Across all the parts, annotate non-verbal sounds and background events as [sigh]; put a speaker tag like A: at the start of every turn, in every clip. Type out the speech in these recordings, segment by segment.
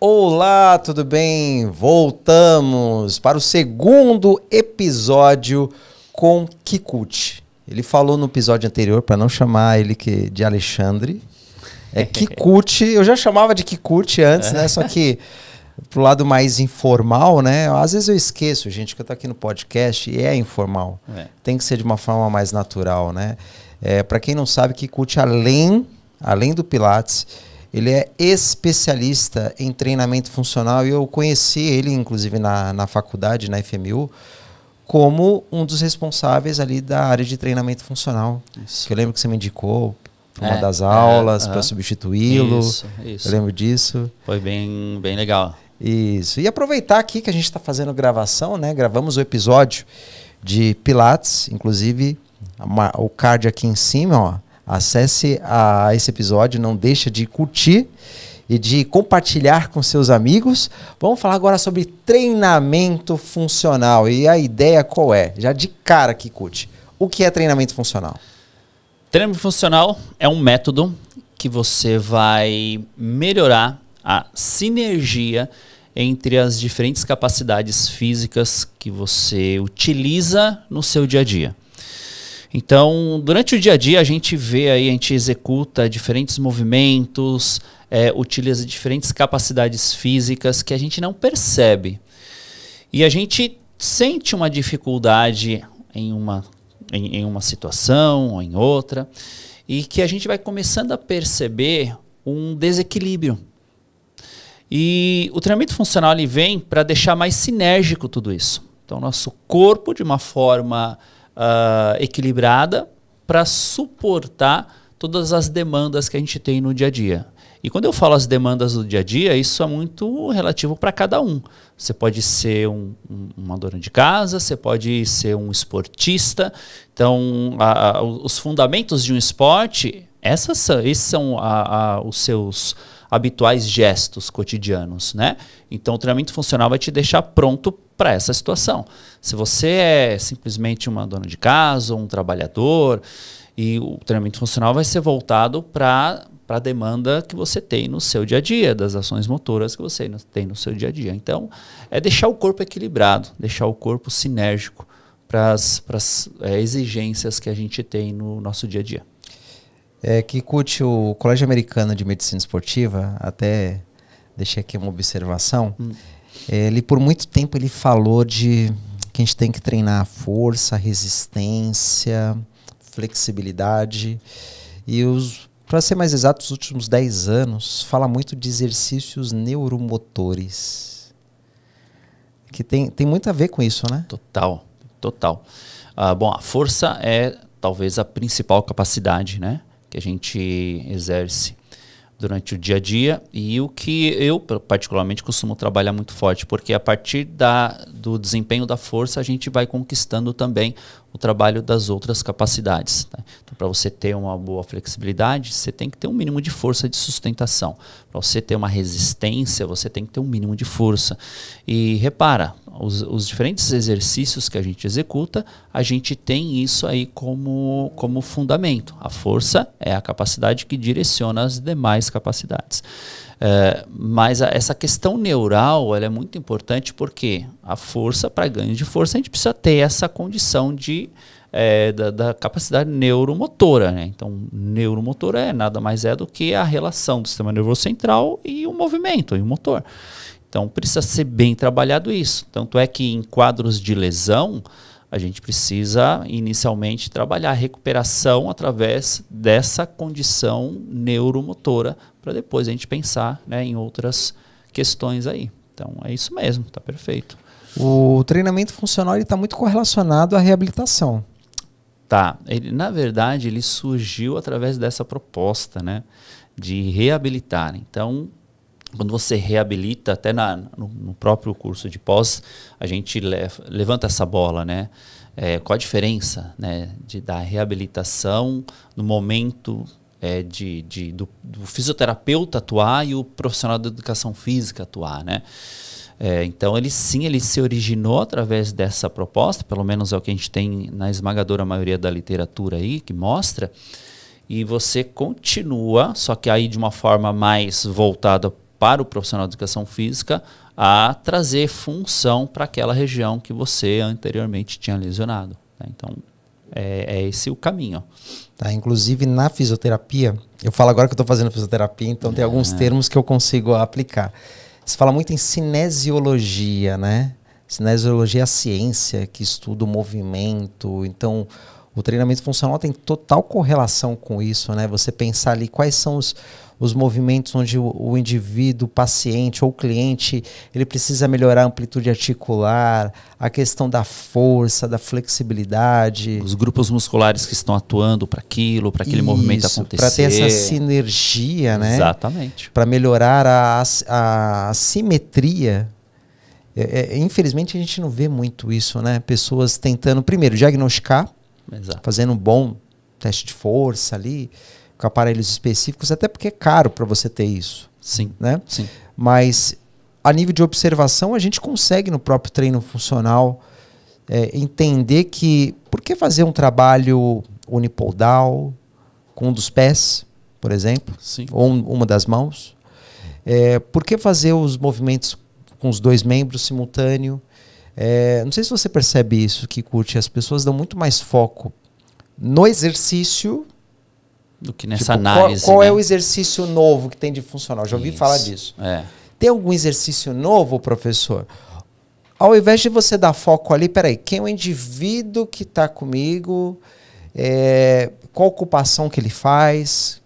A: Olá, tudo bem? Voltamos para o segundo episódio com Kikuchi. Ele falou no episódio anterior para não chamar ele que de Alexandre. É [laughs] Kikuchi. Eu já chamava de Kikuchi antes, né? Só que pro lado mais informal, né? Às vezes eu esqueço, gente, que eu tô aqui no podcast e é informal. É. Tem que ser de uma forma mais natural, né? É, para quem não sabe, Kikuchi além além do Pilates, ele é especialista em treinamento funcional e eu conheci ele, inclusive, na, na faculdade, na FMU, como um dos responsáveis ali da área de treinamento funcional. Isso. Que eu lembro que você me indicou uma é, das aulas é, para substituí-lo. Isso, isso. Eu lembro disso.
B: Foi bem, bem legal.
A: Isso. E aproveitar aqui que a gente está fazendo gravação, né? Gravamos o episódio de Pilates, inclusive uma, o card aqui em cima, ó. Acesse a esse episódio, não deixa de curtir e de compartilhar com seus amigos. Vamos falar agora sobre treinamento funcional. E a ideia qual é? Já de cara que curte. O que é treinamento funcional?
B: Treinamento funcional é um método que você vai melhorar a sinergia entre as diferentes capacidades físicas que você utiliza no seu dia a dia. Então, durante o dia a dia, a gente vê aí, a gente executa diferentes movimentos, é, utiliza diferentes capacidades físicas que a gente não percebe. E a gente sente uma dificuldade em uma, em, em uma situação ou em outra, e que a gente vai começando a perceber um desequilíbrio. E o treinamento funcional ele vem para deixar mais sinérgico tudo isso. Então, nosso corpo, de uma forma uh, equilibrada para suportar todas as demandas que a gente tem no dia a dia. E quando eu falo as demandas do dia a dia, isso é muito relativo para cada um. Você pode ser um, um, uma dona de casa, você pode ser um esportista. Então, a, a, os fundamentos de um esporte, essas esses são a, os seus habituais gestos cotidianos, né? Então, o treinamento funcional vai te deixar pronto para essa situação. Se você é simplesmente uma dona de casa, um trabalhador, e o treinamento funcional vai ser voltado para para a demanda que você tem no seu dia a dia, das ações motoras que você tem no seu dia a dia. Então, é deixar o corpo equilibrado, deixar o corpo sinérgico para as é, exigências que a gente tem no nosso dia a dia.
A: É, que curte o Colégio Americano de Medicina Esportiva, até deixei aqui uma observação. Hum ele por muito tempo ele falou de que a gente tem que treinar força, resistência, flexibilidade e os para ser mais exato, os últimos 10 anos fala muito de exercícios
B: neuromotores. Que tem, tem muito a ver com isso, né? Total, total. Uh, bom, a força é talvez a principal capacidade, né? Que a gente exerce durante o dia a dia e o que eu particularmente costumo trabalhar muito forte, porque a partir da, do desempenho da força a gente vai conquistando também o trabalho das outras capacidades. Né? Então, para você ter uma boa flexibilidade, você tem que ter um mínimo de força de sustentação. Para você ter uma resistência, você tem que ter um mínimo de força. E repara, os, os, diferentes exercícios que a gente executa, a gente tem isso aí como, como fundamento. A força é a capacidade que direciona as demais capacidades. É, mas a, essa questão neural ela é muito importante porque a força, para ganho de força, a gente precisa ter essa condição de, é, da, da, capacidade neuromotora. Né? Então, neuromotora é nada mais é do que a relação do sistema nervoso central e o movimento, e o motor. Então, precisa ser bem trabalhado isso. Tanto é que em quadros de lesão, a gente precisa inicialmente trabalhar a recuperação através dessa condição neuromotora para depois a gente pensar né, em outras questões aí. Então é isso mesmo, tá perfeito.
A: O treinamento funcional está muito correlacionado à reabilitação.
B: Tá, ele, na verdade ele surgiu através dessa proposta, né, de reabilitar. Então, quando você reabilita, até na, no, no próprio curso de pós, a gente lev levanta essa bola, né? É, qual a diferença né, de, da reabilitação no momento é, de, de do, do, fisioterapeuta atuar e o profissional da educação física atuar, né? É, então ele sim, ele se originou através dessa proposta, pelo menos é o que a gente tem na esmagadora maioria da literatura aí que mostra. E você continua, só que aí de uma forma mais voltada para o profissional de educação física, a trazer função para aquela região que você anteriormente tinha lesionado. Né? Então é, é esse o caminho. Ó.
A: Tá? Inclusive na fisioterapia, eu falo agora que eu estou fazendo fisioterapia, então é. tem alguns é. termos que eu consigo aplicar. Se fala muito em cinesiologia, né? Cinesiologia é a ciência que estuda o movimento. Então, o treinamento funcional tem total correlação com isso, né? Você pensar ali quais são os, os movimentos onde o, o indivíduo, o paciente ou o cliente, ele precisa melhorar a amplitude articular, a questão da força, da flexibilidade.
B: Os grupos musculares que estão atuando para aquilo,
A: para aquele Isso, movimento acontecer. Para ter essa sinergia, né? Exatamente. Para melhorar a, a, a simetria é, é, infelizmente a gente não vê muito isso, né? Pessoas tentando, primeiro, diagnosticar, Exato. fazendo um bom teste de força ali, com aparelhos específicos, até porque é caro para você ter isso. Sim. Né? Sim. Mas a nível de observação, a gente consegue no próprio treino funcional é, entender que por que fazer um trabalho unipodal com um dos pés, por exemplo, Sim. ou um, uma das mãos? É, por que fazer os movimentos com os dois membros simultâneo? É, não sei se você percebe isso, que curte. As pessoas dão muito mais foco no exercício
B: do que nessa tipo, análise. Qual, qual é né? é o
A: exercício novo que tem de funcional? Já ouvi Isso. falar disso. É. Tem algum exercício novo, professor? Ao invés de você dar foco ali, peraí, quem é o indivíduo que está comigo? É, qual ocupação que ele faz?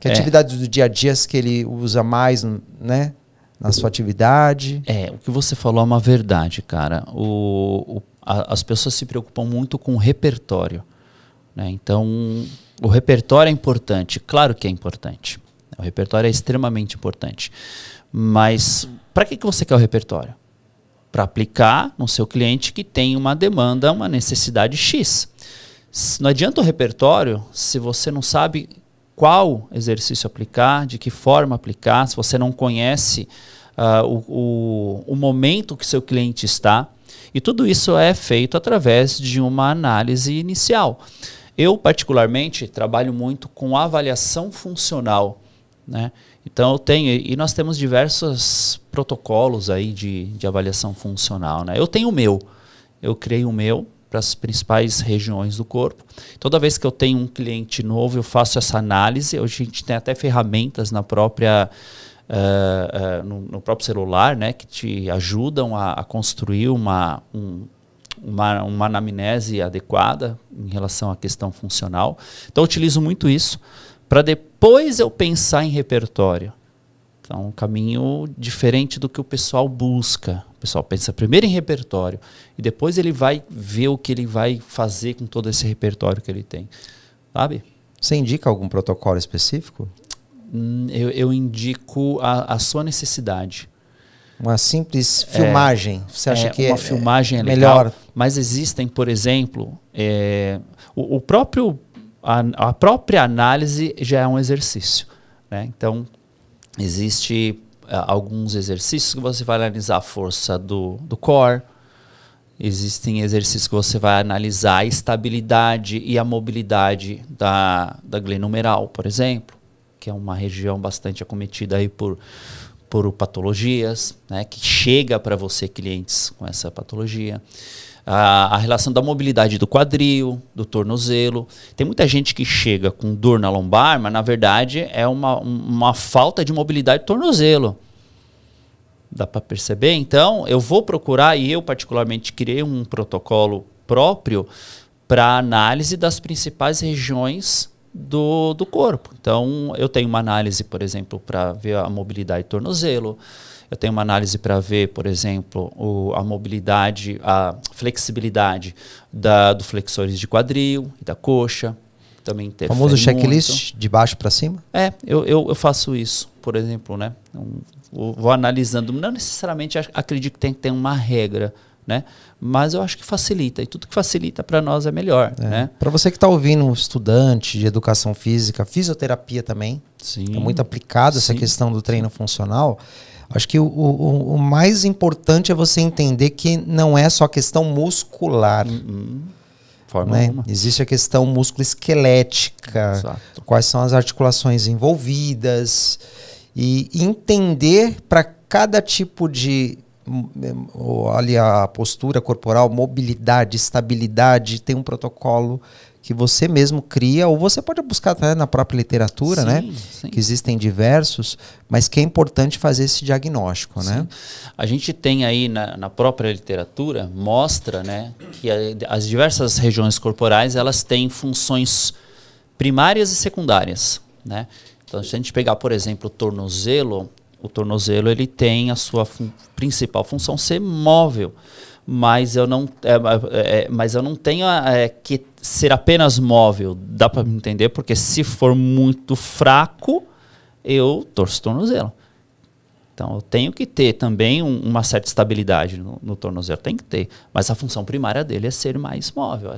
A: Que é. atividade do dia a dia que ele usa mais, né?
B: Na sua atividade. É, o que você falou é uma verdade, cara. O, o a, as pessoas se preocupam muito com o repertório. Né? Então, o repertório é importante, claro que é importante. O repertório é extremamente importante. Mas para que, que você quer o repertório? Para aplicar no seu cliente que tem uma demanda, uma necessidade X. Não adianta o repertório se você não sabe qual exercício aplicar, de que forma aplicar, se você não conhece uh, o, o, o momento que seu cliente está. E tudo isso é feito através de uma análise inicial. Eu, particularmente, trabalho muito com avaliação funcional. Né? Então, eu tenho, e nós temos diversos protocolos aí de, de avaliação funcional. Né? Eu tenho o meu, eu criei o meu para as principais regiões do corpo. Toda vez que eu tenho um cliente novo, eu faço essa análise. Hoje a gente tem até ferramentas na própria Uh, uh, no, no, próprio celular, né, que te ajudam a, a construir uma, um, uma, uma anamnese adequada em relação à questão funcional. Então, eu utilizo muito isso para depois eu pensar em repertório. Então, um caminho diferente do que o pessoal busca. O pessoal pensa primeiro em repertório e depois ele vai ver o que ele vai fazer com todo esse repertório que ele tem. Sabe? Você
A: indica algum protocolo específico?
B: Hum, eu, eu, indico a, a sua necessidade.
A: Uma simples filmagem. É, Você acha é, que uma é, filmagem é legal, melhor?
B: Mas existem, por exemplo, é, o, o, próprio a, a, própria análise já é um exercício. Né? Então existe é, alguns exercícios que você vai analisar a força do, do core, existem exercícios que você vai analisar a estabilidade e a mobilidade da, da glenumeral, por exemplo, que é uma região bastante acometida aí por por patologias, né, que chega para você clientes com essa patologia. A, a, relação da mobilidade do quadril, do tornozelo. Tem muita gente que chega com dor na lombar, mas na verdade é uma, uma falta de mobilidade do tornozelo. Dá para perceber? Então, eu vou procurar, e eu particularmente criei um protocolo próprio para análise das principais regiões do, do corpo. Então, eu tenho uma análise, por exemplo, para ver a mobilidade do tornozelo, eu tenho uma análise para ver, por exemplo, o, a mobilidade, a flexibilidade da, do flexores de quadril e da coxa. Também o famoso checklist
A: muito. de baixo para cima?
B: É, eu, eu, eu, faço isso, por exemplo, né? vou analisando, não necessariamente acredito que tem que ter uma regra, né? mas eu acho que facilita e tudo que facilita para nós é melhor. É. Né?
A: Para você que está ouvindo, estudante de educação física, fisioterapia também, Sim. é muito aplicado essa Sim. questão do treino funcional. Acho que o, o, o, mais importante é você entender que não é só questão muscular. Hum, hum. Né? Existe a questão musculoesquelética, esquelética, quais são as articulações envolvidas e entender para cada tipo de olha a postura corporal, mobilidade, estabilidade, tem um protocolo que você mesmo cria, ou você pode buscar até na própria literatura, sim, né? Sim. Que existem diversos, mas que é importante fazer esse
B: diagnóstico, né? sim. né? A gente tem aí na, na própria literatura, mostra, né, que a, as diversas regiões corporais, elas têm funções primárias e secundárias, né? Então, se a gente pegar, por exemplo, o tornozelo, o tornozelo ele tem a sua fun principal função ser móvel, mas eu não, é, é, é mas eu não tenho é, que ser apenas móvel. Dá para entender porque se for muito fraco eu torço o tornozelo. Então eu tenho que ter também um, uma certa estabilidade no, no tornozelo, tem que ter. Mas a função primária dele é ser mais móvel,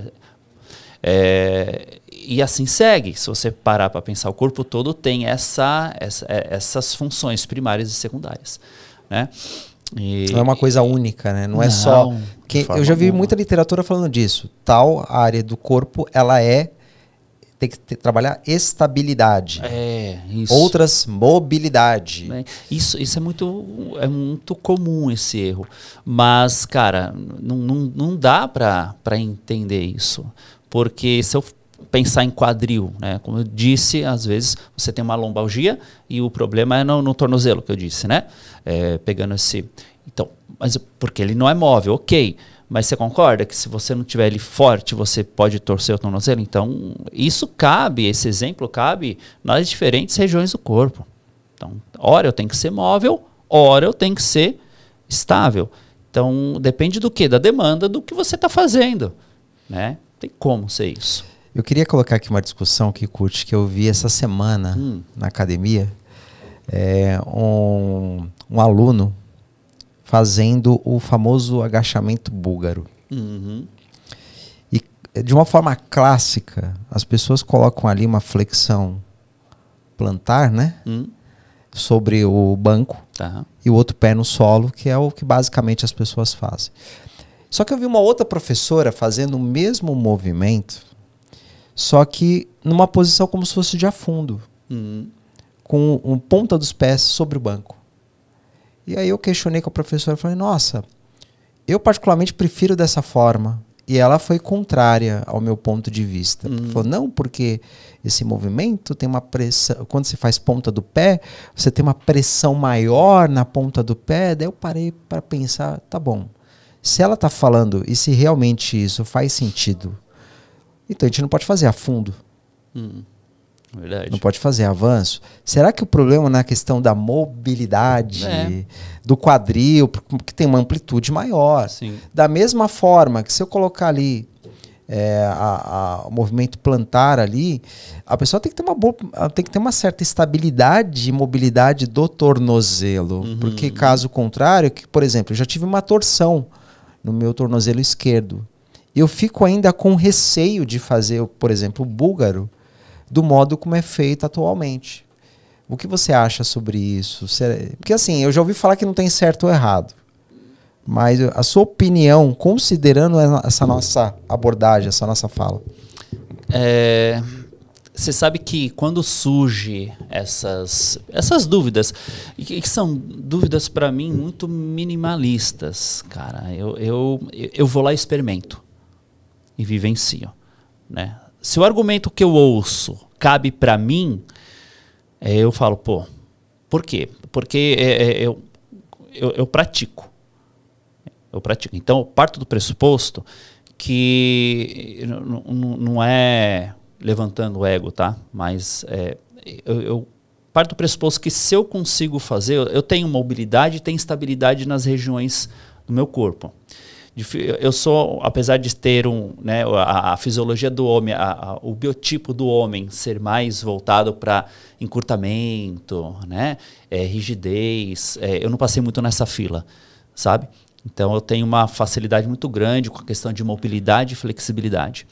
B: é, e assim segue. Se você parar para pensar, o corpo todo tem essa, essa, é, essas funções primárias e secundárias. Né? E, não é uma coisa única, né? Não, não é só. Que eu já vi alguma.
A: muita literatura falando disso. Tal área do corpo, ela é tem que ter, trabalhar
B: estabilidade. É, isso. Outras, mobilidade. É, isso, isso é, muito, é muito comum esse erro. Mas, cara, não, não, não dá para entender isso. Porque se eu pensar em quadril, né? Como eu disse, às vezes você tem uma lombalgia e o problema é no, no tornozelo que eu disse, né? É, pegando esse. Então, mas é porque ele não é móvel, ok. Mas você concorda que se você não tiver ele forte, você pode torcer o tornozelo? Então, isso cabe, esse exemplo cabe nas diferentes regiões do corpo. Então, hora eu tenho que ser móvel, hora eu tenho que ser estável. Então, depende do que? Da demanda do que você está fazendo. Né? tem como ser isso.
A: Eu queria colocar aqui uma discussão que curte que eu vi essa semana hum. na academia, é, um, um, aluno fazendo o famoso agachamento búlgaro. Uhum. E de uma forma clássica, as pessoas colocam ali uma flexão plantar, né? Uhum. Sobre o banco tá. e o outro pé no solo, que é o que basicamente as pessoas fazem. Só que eu vi uma outra professora fazendo o mesmo movimento, só que numa posição como se fosse de afundo, uhum. com um ponta dos pés sobre o banco. E aí eu questionei com a professora, falei: "Nossa, eu particularmente prefiro dessa forma". E ela foi contrária ao meu ponto de vista. Uhum. Falou: "Não, porque esse movimento tem uma pressão, quando você faz ponta do pé, você tem uma pressão maior na ponta do pé". Daí eu parei para pensar, tá bom. Se ela está falando e se realmente isso faz sentido, então a gente não pode fazer a fundo.
B: Hum, verdade.
A: Não pode fazer avanço. Será que o problema na questão da mobilidade é. do quadril, porque tem uma amplitude maior? Sim. Da mesma forma que se eu colocar ali é, a, a, o movimento plantar ali, a pessoa tem que ter uma boa, tem que ter uma certa estabilidade e mobilidade do tornozelo, uhum. porque caso contrário, é que por exemplo, eu já tive uma torção no meu tornozelo esquerdo. Eu fico ainda com receio de fazer, por exemplo, o búlgaro do modo como é feito atualmente. O que você acha sobre isso? Porque assim, eu já ouvi falar que não tem certo ou errado. Mas a sua opinião, considerando essa nossa abordagem, essa nossa fala?
B: É, você sabe que quando surge essas, essas dúvidas, que, que são dúvidas para mim muito minimalistas, cara, eu, eu, eu vou lá e experimento e vivencio, né? Se o argumento que eu ouço cabe para mim, é, eu falo, pô, por quê? Porque é, é, eu, eu, eu pratico. Eu pratico. Então, eu parto do pressuposto que não é levantando o ego, tá? Mas é, eu, eu, parto do pressuposto que se eu consigo fazer, eu, tenho mobilidade e tenho estabilidade nas regiões do meu corpo. Eu sou, apesar de ter um, né, a, a fisiologia do homem, a, a, o biotipo do homem ser mais voltado para encurtamento, né, é, rigidez, é, eu não passei muito nessa fila, sabe? Então eu tenho uma facilidade muito grande com a questão de mobilidade e flexibilidade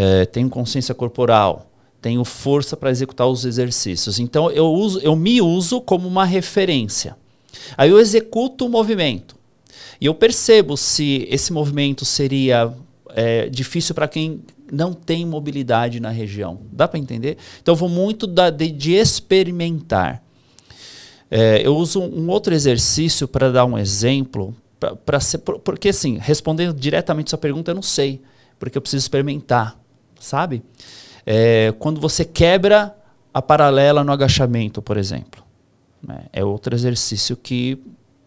B: é, tenho consciência corporal, tenho força para executar os exercícios. Então eu, uso, eu me uso como uma referência. Aí eu executo o movimento. E eu percebo se esse movimento seria é, difícil para quem não tem mobilidade na região. Dá para entender? Então eu vou muito da, de, de experimentar. É, eu uso um outro exercício para dar um exemplo, pra, pra ser, porque assim, respondendo diretamente sua pergunta, eu não sei, porque eu preciso experimentar sabe? É, quando você quebra a paralela no agachamento, por exemplo. Né? É outro exercício que,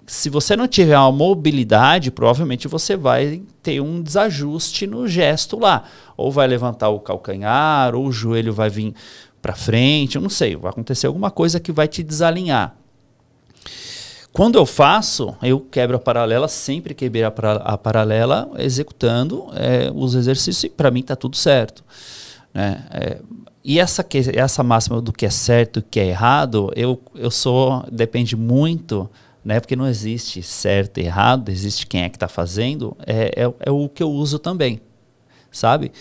B: se você não tiver uma mobilidade, provavelmente você vai ter um desajuste no gesto lá. Ou vai levantar o calcanhar, ou o joelho vai vir para frente, eu não sei, vai acontecer alguma coisa que vai te desalinhar. Quando eu faço, eu quebro a paralela, sempre quebrei a, a paralela, executando é, os exercícios e para mim está tudo certo. Né? É, e essa, essa máxima do que é certo e o que é errado, eu, eu sou, depende muito, né? porque não existe certo e errado, existe quem é que está fazendo, é, é, é o que eu uso também, sabe?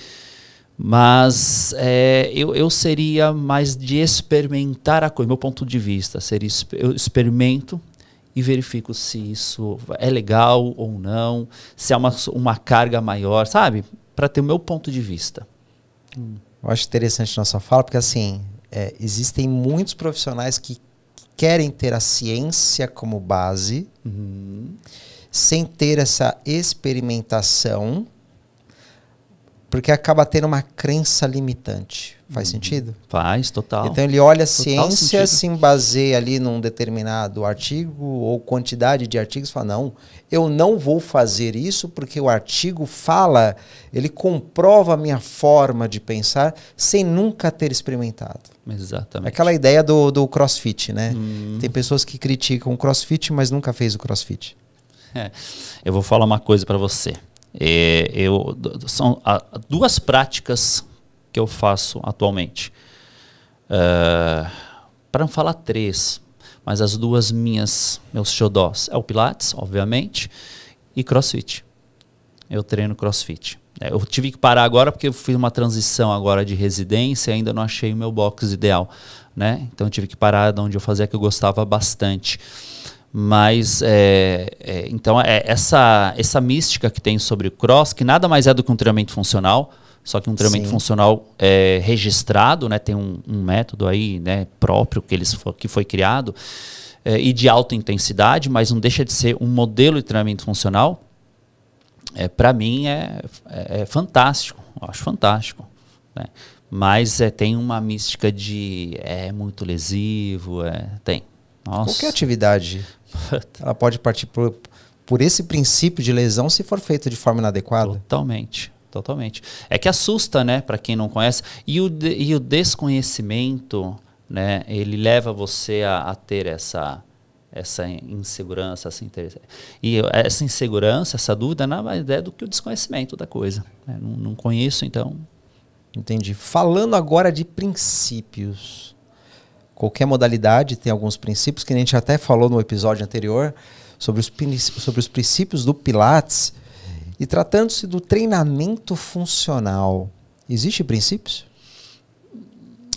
B: Mas é, eu, eu seria mais de experimentar a coisa, meu ponto de vista. Seria, eu experimento e verifico se isso é legal ou não, se é uma, uma carga maior, sabe? Para ter o meu ponto de vista.
A: Hum. Eu acho interessante nossa fala, porque assim, é, existem muitos profissionais que querem ter a ciência como base, uhum. sem ter essa experimentação porque acaba tendo uma crença limitante. Faz uhum. sentido? Faz,
B: total. Então ele olha a ciência, se
A: baseia ali num determinado artigo ou quantidade de artigos, fala: não, eu não vou fazer isso porque o artigo fala, ele comprova a minha forma de pensar sem nunca ter experimentado.
B: Exatamente.
A: Aquela ideia do, do crossfit, né? Hum. Tem pessoas que criticam o crossfit, mas nunca fez o crossfit.
B: É. Eu vou falar uma coisa para você. É, eu, são a, duas práticas que eu faço atualmente. Uh, é, Para não falar três, mas as duas minhas, meus xodós, é o Pilates, obviamente, e CrossFit. Eu treino CrossFit. É, eu tive que parar agora porque eu fiz uma transição agora de residência e ainda não achei o meu box ideal. Né? Então eu tive que parar de onde eu fazia que eu gostava bastante. Mas, é, é, então, é essa, essa mística que tem sobre o cross, que nada mais é do que um treinamento funcional, só que um treinamento Sim. funcional é, registrado, né, tem um, um, método aí né, próprio que, eles que foi criado, é, e de alta intensidade, mas não deixa de ser um modelo de treinamento funcional, é, para mim é, é, é, fantástico, eu acho fantástico. Né? Mas é, tem uma mística de é muito lesivo, é, tem. Nossa. Qualquer atividade [laughs] ela pode partir por, por esse princípio de lesão se for feita de forma inadequada? Totalmente. Totalmente. É que assusta, né, para quem não conhece. E o, de, e o desconhecimento, né, ele leva você a, a ter essa, essa insegurança, essa inter... e essa insegurança, essa dúvida nada mais é do que o desconhecimento da coisa. Né? Não, não conheço, então. Entendi. Falando agora de princípios,
A: qualquer modalidade tem alguns princípios, que a gente até falou no episódio anterior, sobre os, sobre os princípios do Pilates. E tratando-se do treinamento funcional, existe princípios?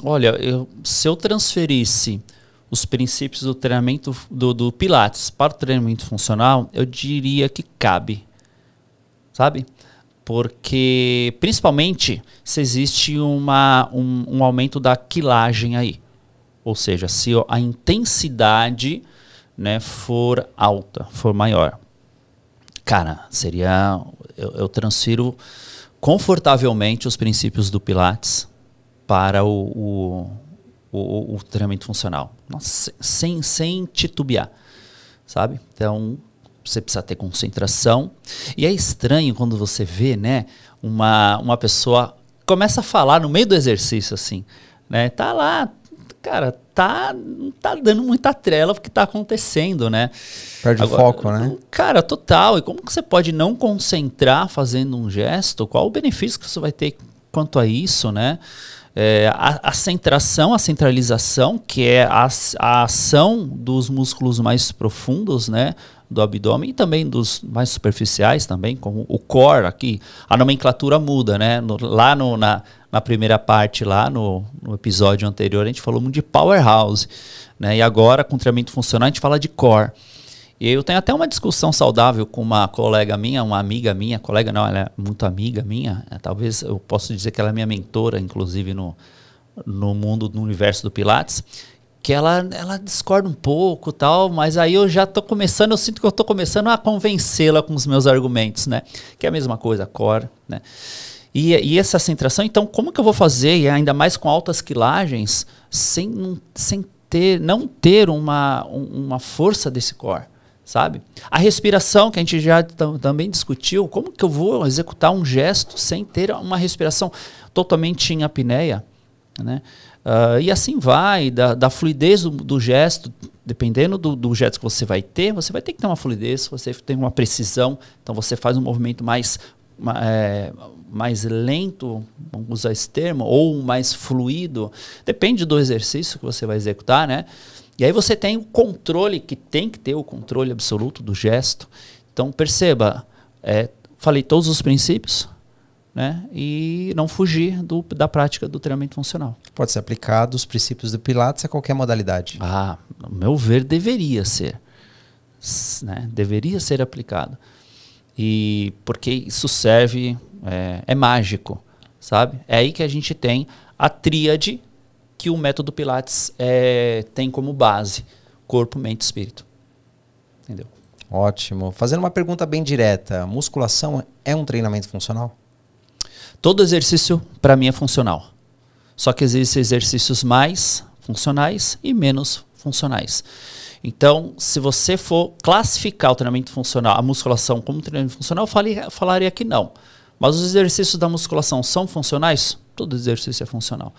B: Olha, eu, se eu transferisse os princípios do treinamento do, do, Pilates para o treinamento funcional, eu diria que cabe. Sabe? Porque, principalmente, se existe uma, um, um aumento da quilagem aí. Ou seja, se a intensidade né, for alta, for maior. Cara, seria. Eu, eu transfiro confortavelmente os princípios do Pilates para o, o, o, o treinamento funcional. Nossa, sem, sem titubear. Sabe? Então, você precisa ter concentração. E é estranho quando você vê, né, uma, uma pessoa começa a falar no meio do exercício assim, né? Tá lá cara, tá, tá dando muita trela que tá acontecendo, né? Perde Agora, o foco, né? Cara, total. E como que você pode não concentrar fazendo um gesto? Qual o benefício que você vai ter quanto a isso, né? É, a, a, centração, a centralização, que é a, a ação dos músculos mais profundos, né? do abdômen e também dos mais superficiais também, como o core aqui, a nomenclatura muda, né? No, lá no, na, na primeira parte lá, no, no episódio anterior, a gente falou muito de powerhouse. Né? E agora, com treinamento funcional, a gente fala de core. E eu tenho até uma discussão saudável com uma colega minha, uma amiga minha, colega não, ela é muito amiga minha, é, talvez eu possa dizer que ela é minha mentora, inclusive no, no mundo, no universo do Pilates, que ela, ela discorda um pouco tal, mas aí eu já tô começando, eu sinto que eu tô começando a convencê-la com os meus argumentos, né? Que é a mesma coisa, core, né? E, e, essa centração, então, como que eu vou fazer, e ainda mais com altas quilagens, sem, sem ter, não ter uma, uma força desse core? Sabe? A respiração, que a gente já também discutiu, como que eu vou executar um gesto sem ter uma respiração totalmente em apneia? Né? Uh, e assim vai, da, da fluidez do, do, gesto, dependendo do, do gesto que você vai ter, você vai ter que ter uma fluidez, você tem uma precisão, então você faz um movimento mais é, mais lento, vamos usar esse termo, ou mais fluido, depende do exercício que você vai executar, né? E aí você tem o controle, que tem que ter o controle absoluto do gesto. Então perceba, é, falei todos os princípios, né? E não fugir do, da prática do treinamento funcional. Pode ser aplicado os princípios do Pilates a qualquer modalidade. Ah, no meu ver, deveria ser. Né? Deveria ser aplicado. E porque isso serve, é, é mágico, sabe? É aí que a gente tem a tríade que o método Pilates é, tem como base: corpo, mente espírito. Entendeu?
A: Ótimo. Fazendo uma pergunta bem direta: musculação é um treinamento funcional?
B: Todo exercício, para mim, é funcional. Só que existem exercícios mais funcionais e menos funcionais. Então, se você for classificar o treinamento funcional, a musculação como treinamento funcional, eu falaria que não. Mas os exercícios da musculação são funcionais? Todo exercício é funcional.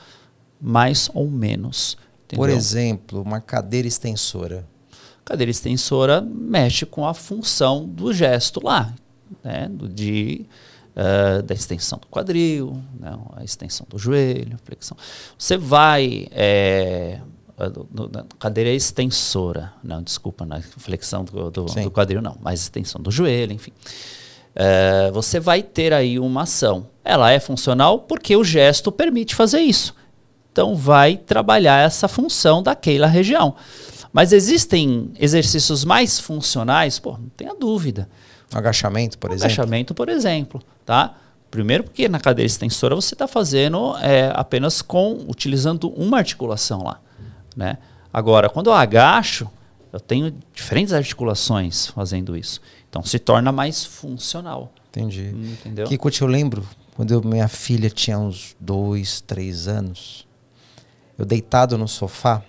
B: Mais ou menos. Entendeu? Por exemplo, uma cadeira extensora. Cadeira extensora mexe com a função do gesto lá, né? De, uh, da extensão do quadril, né? a extensão do joelho, flexão. Você vai é, ah, cadeira é extensora, não, desculpa, na flexão do, do, do, quadril não, mas extensão do joelho, enfim. É, você vai ter aí uma ação. Ela é funcional porque o gesto permite fazer isso. Então vai trabalhar essa função daquela região. Mas existem exercícios mais funcionais? Pô, não tenha dúvida. Agachamento, por exemplo. Agachamento, por exemplo, tá? Primeiro porque na cadeira extensora você está fazendo é, apenas com utilizando uma articulação lá. Né? Agora, quando eu agacho, eu tenho diferentes articulações fazendo isso. Então se torna mais funcional. Entendi. Entendeu? Kiko, eu
A: lembro quando eu, minha filha tinha uns dois, três anos, eu deitado no sofá,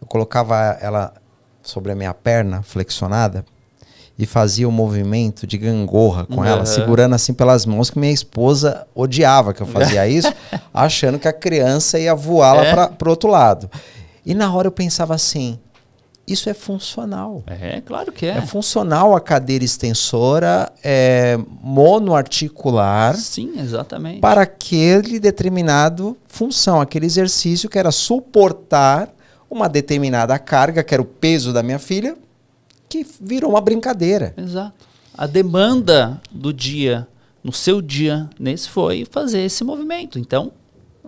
A: eu colocava ela sobre a minha perna flexionada e fazia o um movimento de gangorra com uhum. ela, segurando assim pelas mãos, que minha esposa odiava que eu fazia [laughs] isso, achando que a criança ia voar é. lá para o outro lado. E na hora eu pensava assim: isso é funcional. É, claro que é. É funcional a cadeira extensora, é monoarticular. Sim,
B: exatamente. Para
A: aquele determinado função, aquele exercício que era suportar uma determinada carga, que era o peso da minha filha, que
B: virou uma brincadeira. Exato. A demanda do dia, no seu dia, nesse foi fazer esse movimento. Então,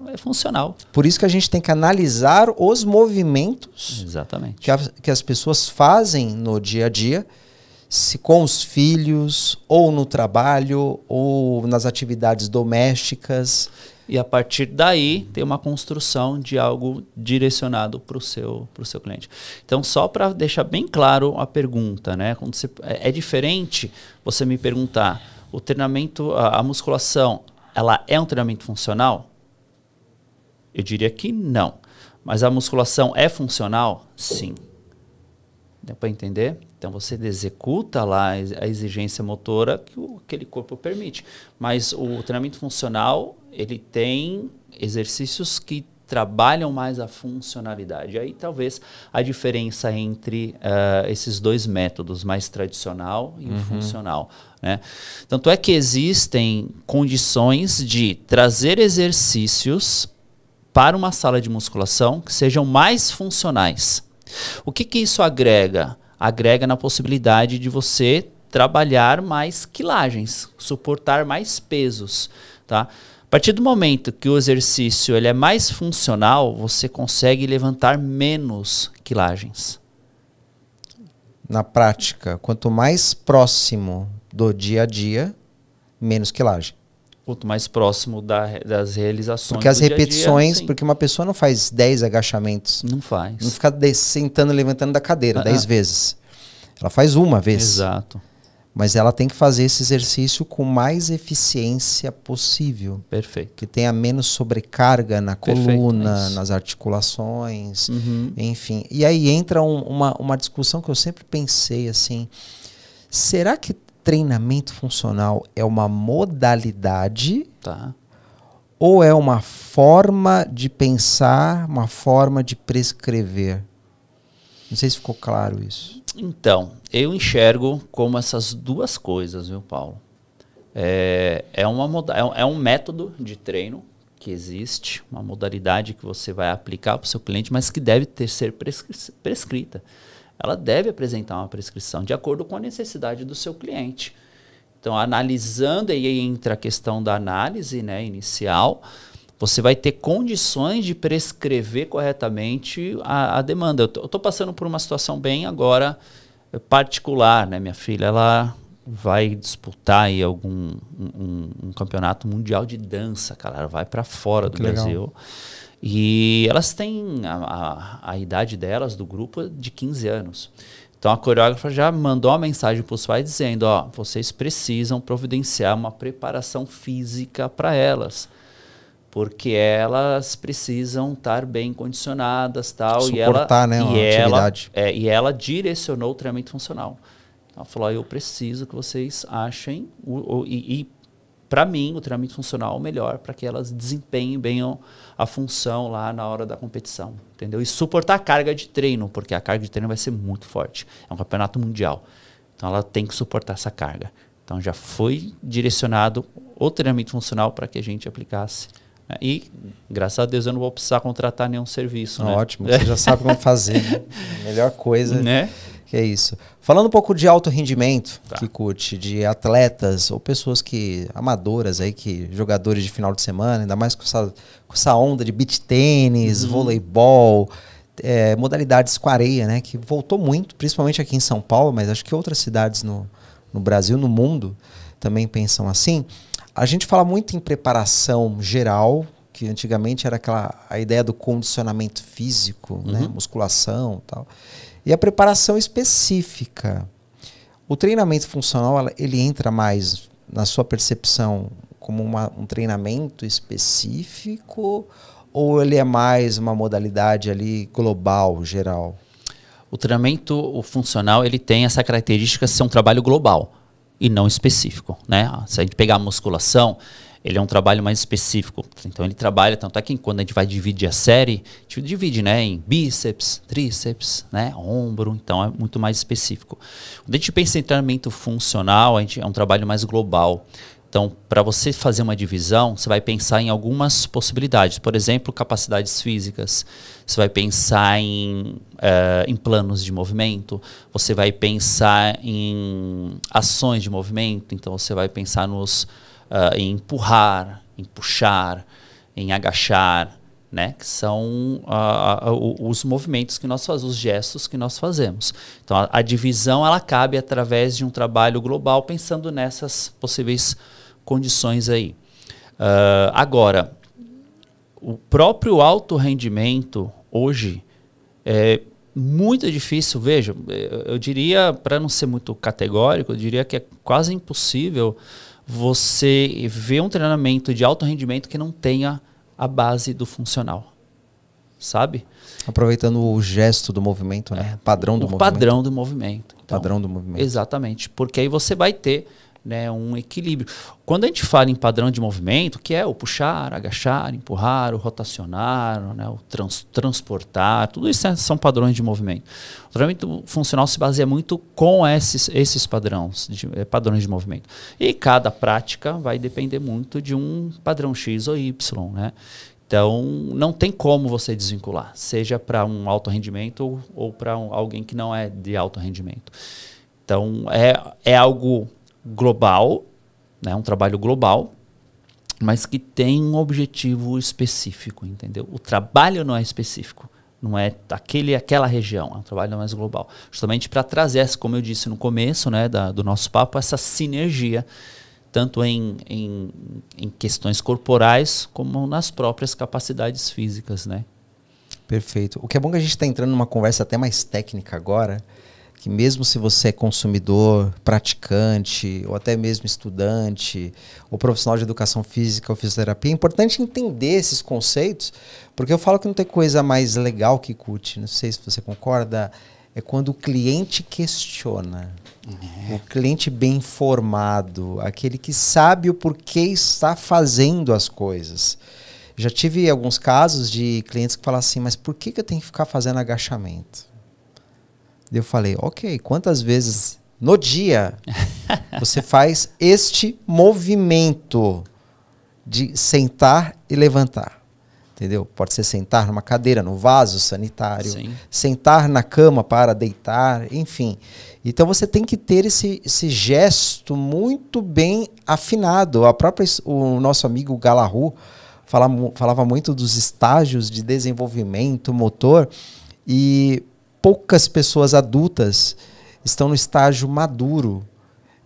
B: é funcional. Por isso que a gente tem que
A: analisar os movimentos Exatamente. Que, a, que as pessoas fazem no dia a dia, se com os filhos, ou no trabalho, ou nas
B: atividades domésticas. E a partir daí tem uma construção de algo direcionado para o seu, seu cliente. Então, só para deixar bem claro a pergunta, né? Quando você, é, é diferente você me perguntar: o treinamento, a, a musculação, ela é um treinamento funcional? Eu diria que não. Mas a musculação é funcional? Sim. Deu para entender? Então você executa lá a exigência motora que o, aquele corpo permite. Mas o treinamento funcional, ele tem exercícios que trabalham mais a funcionalidade. Aí talvez a diferença entre uh, esses dois métodos, mais tradicional e uhum. funcional. Né? Tanto é que existem condições de trazer exercícios para uma sala de musculação que sejam mais funcionais. O que, que isso agrega? Agrega na possibilidade de você trabalhar mais quilagens, suportar mais pesos, tá? A partir do momento que o exercício ele é mais funcional, você consegue levantar menos quilagens.
A: Na prática, quanto mais próximo do dia a dia, menos quilagem
B: quanto mais próximo da, das realizações. Porque as repetições, dia,
A: porque uma pessoa não faz 10 agachamentos. Não faz. Não fica sentando, levantando da cadeira 10 ah, ah, vezes. Ela faz uma vez. Exato. Mas ela tem que fazer esse exercício com mais eficiência possível. Perfeito. Que tenha menos sobrecarga na coluna, Perfeito, é nas articulações, uhum. enfim. E aí entra um, uma, uma discussão que eu sempre pensei assim: será que treinamento funcional é uma modalidade tá. ou é uma forma de pensar, uma forma de prescrever? Não sei se ficou claro isso.
B: Então, eu enxergo como essas duas coisas, viu, Paulo? É, é, uma, é, é um método de treino que existe, uma modalidade que você vai aplicar para o seu cliente, mas que deve ter, ser prescri prescrita ela deve apresentar uma prescrição de acordo com a necessidade do seu cliente. Então, analisando, aí entra a questão da análise né, inicial, você vai ter condições de prescrever corretamente a, a demanda. Eu estou passando por uma situação bem agora eh, particular, né? Minha filha, ela vai disputar aí algum um, um campeonato mundial de dança, cara. Ela vai para fora que do legal. Brasil. E elas têm a, a, a, idade delas, do grupo, de 15 anos. Então a coreógrafa já mandou uma mensagem para os pais dizendo: ó, vocês precisam providenciar uma preparação física para elas. Porque elas precisam estar bem condicionadas tal. Suportar, e ela, né? E ela, é, e ela direcionou o treinamento funcional. Ela falou: eu preciso que vocês achem o, o, e, e para mim, o treinamento funcional é o melhor para que elas desempenhem bem o, a função lá na hora da competição, entendeu? E suportar a carga de treino, porque a carga de treino vai ser muito forte. É um campeonato mundial. Então ela tem que suportar essa carga. Então já foi direcionado o treinamento funcional para que a gente aplicasse. Né? E, graças a Deus, eu não vou precisar contratar nenhum serviço. Ah, né? Ótimo, você já
A: sabe como fazer. Né? [laughs] Melhor coisa. Né? Que é isso. Falando um pouco de alto rendimento, tá. curte, de atletas ou pessoas que amadoras aí, que jogadores de final de semana, ainda mais com essa, com essa onda de beach tênis, uhum. voleibol, é, modalidades com areia, né? Que voltou muito, principalmente aqui em São Paulo, mas acho que outras cidades no, no Brasil, no mundo, também pensam assim. A gente fala muito em preparação geral, que antigamente era aquela a ideia do condicionamento físico, né, uhum. né? Musculação tal. E a preparação específica. O treinamento funcional, ele entra mais na sua percepção como uma, um treinamento específico ou ele é mais uma modalidade
B: ali global, geral? O treinamento o funcional, ele tem essa característica de ser um trabalho global e não específico, né? Se a gente pegar a musculação, ele é um trabalho mais específico. Então ele trabalha, tanto é que quando a gente vai dividir a série, a gente divide né, em bíceps, tríceps, né, ombro, então é muito mais específico. Quando a gente pensa em treinamento funcional, a gente, é um trabalho mais global. Então, para você fazer uma divisão, você vai pensar em algumas possibilidades. Por exemplo, capacidades físicas. Você vai pensar em, uh, em planos de movimento. Você vai pensar em ações de movimento. Então, você vai pensar nos uh, em empurrar, em puxar, em agachar, né? Que são uh, os movimentos que nós fazemos, os gestos que nós fazemos. Então, a, a, divisão ela cabe através de um trabalho global pensando nessas possíveis condições aí. Uh, agora, o próprio alto rendimento hoje é muito difícil. Veja, eu diria, para não ser muito categórico, eu diria que é quase impossível você vê um treinamento de alto rendimento que não tenha a base do funcional. Sabe?
A: Aproveitando o gesto do movimento, né? É, padrão do o movimento. Padrão do movimento.
B: Então, padrão do movimento. Exatamente. Porque aí você vai ter né, um equilíbrio. Quando a gente fala em padrão de movimento, que é o puxar, agachar, empurrar, o rotacionar, né, o trans, transportar, tudo isso é, são padrões de movimento. O treinamento funcional se baseia muito com esses, esses padrões, de, eh, padrões de movimento. E cada prática vai depender muito de um padrão X ou Y, né? Então, não tem como você desvincular, seja para um alto rendimento ou, ou para um, alguém que não é de alto rendimento. Então, é, é algo global, né, um trabalho global, mas que tem um objetivo específico, entendeu? O trabalho não é específico, não é aquele aquela região, é um trabalho mais global, justamente para trazer, como eu disse no começo, né, da, do nosso papo, essa sinergia tanto em, em, em questões corporais como nas próprias capacidades físicas, né?
A: Perfeito. O que é bom que a gente está entrando numa conversa até mais técnica agora, que mesmo se você é consumidor, praticante, ou até mesmo estudante, ou profissional de educação física ou fisioterapia, é importante entender esses conceitos, porque eu falo que não tem coisa mais legal que CUT, não sei se você concorda, é quando o cliente questiona. É. O cliente bem informado, aquele que sabe o porquê está fazendo as coisas. Já tive alguns casos de clientes que falam assim, mas por que, que eu tenho que ficar fazendo agachamento? Eu falei, ok, quantas vezes no dia você [laughs] faz este movimento de sentar e levantar? Entendeu? Pode ser sentar numa cadeira, no vaso sanitário, Sim. sentar na cama para deitar, enfim. Então você tem que ter esse, esse gesto muito bem afinado. A própria, o nosso amigo Galahu falava falava muito dos estágios de desenvolvimento motor e poucas pessoas adultas estão no estágio maduro,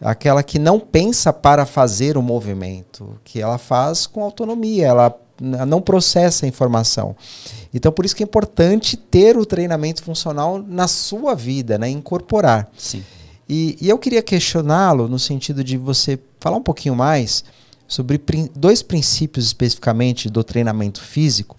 A: aquela que não pensa para fazer o movimento, que ela faz com autonomia, ela não processa a informação. Então, por isso que é importante ter o treinamento funcional na sua vida, né? incorporar. Sim. E, e eu queria questioná-lo no sentido de você falar um pouquinho mais sobre dois princípios especificamente do treinamento físico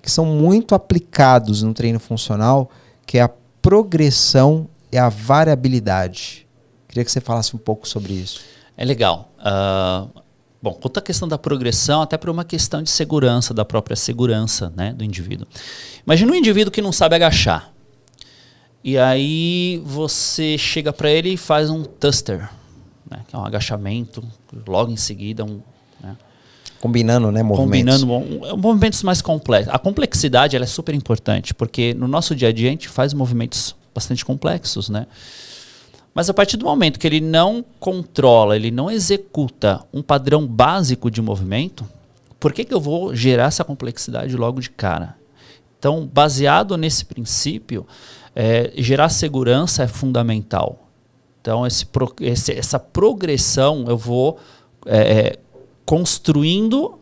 A: que são muito aplicados no treino funcional que é a progressão e a variabilidade.
B: Queria que você falasse um pouco sobre isso. É legal. Uh, bom, quanto à questão da progressão, até por uma questão de segurança, da própria segurança né, do indivíduo. Imagina um indivíduo que não sabe agachar. E aí você chega para ele e faz um taster, né, que é um agachamento, logo em seguida um
A: Combinando, né? Movimentos.
B: Combinando é, movimentos mais complexos. A complexidade ela é super importante, porque no nosso dia a dia a gente faz movimentos bastante complexos, né? Mas a partir do momento que ele não controla, ele não executa um padrão básico de movimento, por que, que eu vou gerar essa complexidade logo de cara? Então, baseado nesse princípio, é, gerar segurança é fundamental. Então, esse, esse, essa progressão eu vou é, é construindo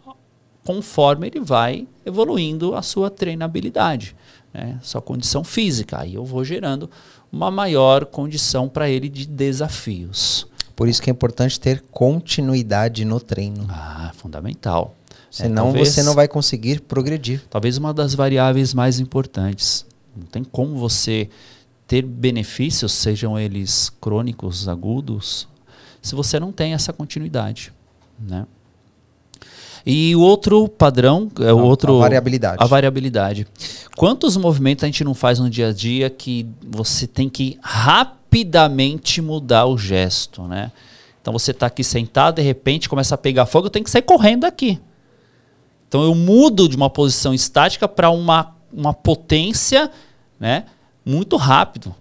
B: conforme ele vai evoluindo a sua treinabilidade, né? sua condição física. Aí eu vou gerando uma maior condição para ele de desafios.
A: Por isso que é importante ter continuidade no treino. Ah,
B: fundamental. É, Senão é, talvez, você não vai conseguir progredir. Talvez uma das variáveis mais importantes. Não tem como você ter benefícios, sejam eles crônicos, agudos, se você não tem essa continuidade, né? E o outro padrão, é o outro. A variabilidade. A variabilidade. Quantos movimentos a gente não faz no dia a dia que você tem que rapidamente mudar o gesto, né? Então você está aqui sentado, de repente começa a pegar fogo, eu tenho que sair correndo aqui. Então eu mudo de uma posição estática para uma, uma potência, né? Muito rápido.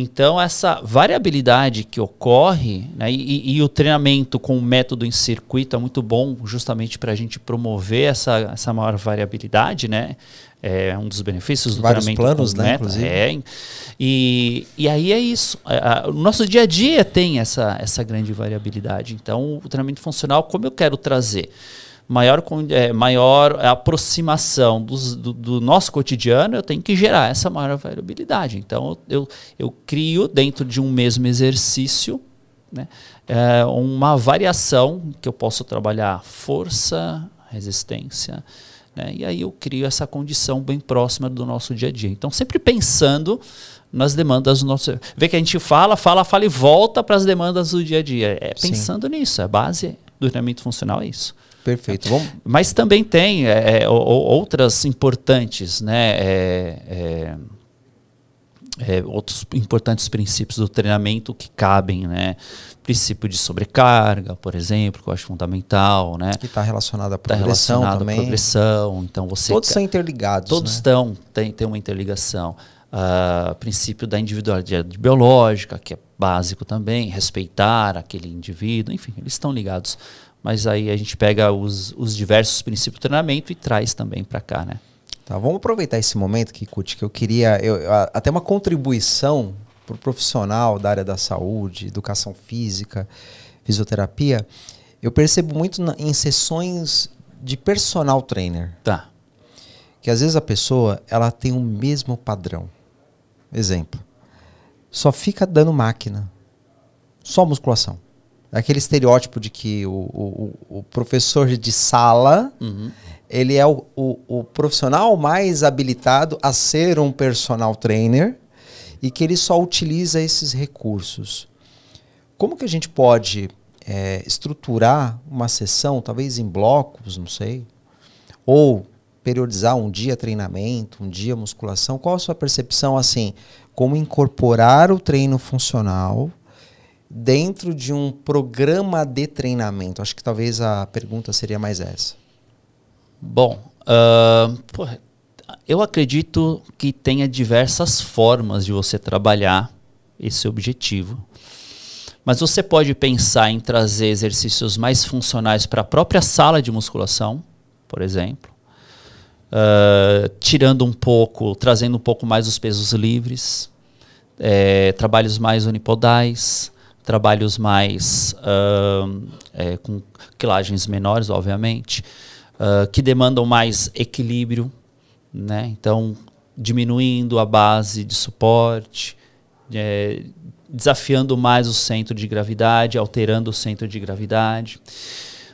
B: Então, essa variabilidade que ocorre né, e, e, o treinamento com o método em circuito é muito bom justamente para a gente promover essa, essa maior variabilidade, né? É um dos benefícios do Vários treinamento planos, com né, meta, inclusive. É. E, e aí é isso. O nosso dia a dia tem essa, essa grande variabilidade. Então, o treinamento funcional, como eu quero trazer? maior, é, maior aproximação dos, do, do, nosso cotidiano, eu tenho que gerar essa maior variabilidade. Então, eu, eu, crio dentro de um mesmo exercício né, é, uma variação que eu posso trabalhar força, resistência, né, e aí eu crio essa condição bem próxima do nosso dia a dia. Então, sempre pensando nas demandas do nosso. Vê que a gente fala, fala, fala e volta para as demandas do dia a dia. É pensando Sim. nisso. A é base do treinamento funcional é isso. Perfeito. Tá. Vamos... Mas também tem é, é outras importantes, né? É, é, é, outros importantes princípios do treinamento que cabem, né? Princípio de sobrecarga, por exemplo, que eu acho fundamental, né? Que está relacionado à tá progressão tá relacionado também. À progressão. Então você todos são interligados. Todos né? estão tem tem uma interligação. Uh, princípio da individualidade biológica que é básico também, respeitar aquele indivíduo, enfim, eles estão ligados mas aí a gente pega os, os diversos princípios do treinamento e traz também para cá, né?
A: Tá, vamos aproveitar esse momento, Kikuchi, que eu queria eu, até uma contribuição para o profissional da área da saúde, educação física, fisioterapia. Eu percebo muito na, em sessões de personal trainer. Tá. Que às vezes a pessoa ela tem o mesmo padrão. Exemplo. Só fica dando máquina. Só musculação. Aquele estereótipo de que o, o, o professor de sala uhum. ele é o, o, profissional mais habilitado a ser um personal trainer e que ele só utiliza esses recursos. Como que a gente pode é, estruturar uma sessão, talvez em blocos, não sei, ou periodizar um dia treinamento, um dia musculação? Qual a sua percepção assim? Como incorporar o treino funcional dentro de um programa de treinamento? Acho que talvez a pergunta seria
B: mais essa. Bom, uh, porra, eu acredito que tenha diversas formas de você trabalhar esse objetivo. Mas você pode pensar em trazer exercícios mais funcionais para a própria sala de musculação, por exemplo. Uh, tirando um pouco, trazendo um pouco mais os pesos livres, é, trabalhos mais unipodais, trabalhos mais uh, é, com quilagens menores, obviamente, uh, que demandam mais equilíbrio, né? Então, diminuindo a base de suporte, é, desafiando mais o centro de gravidade, alterando o centro de gravidade.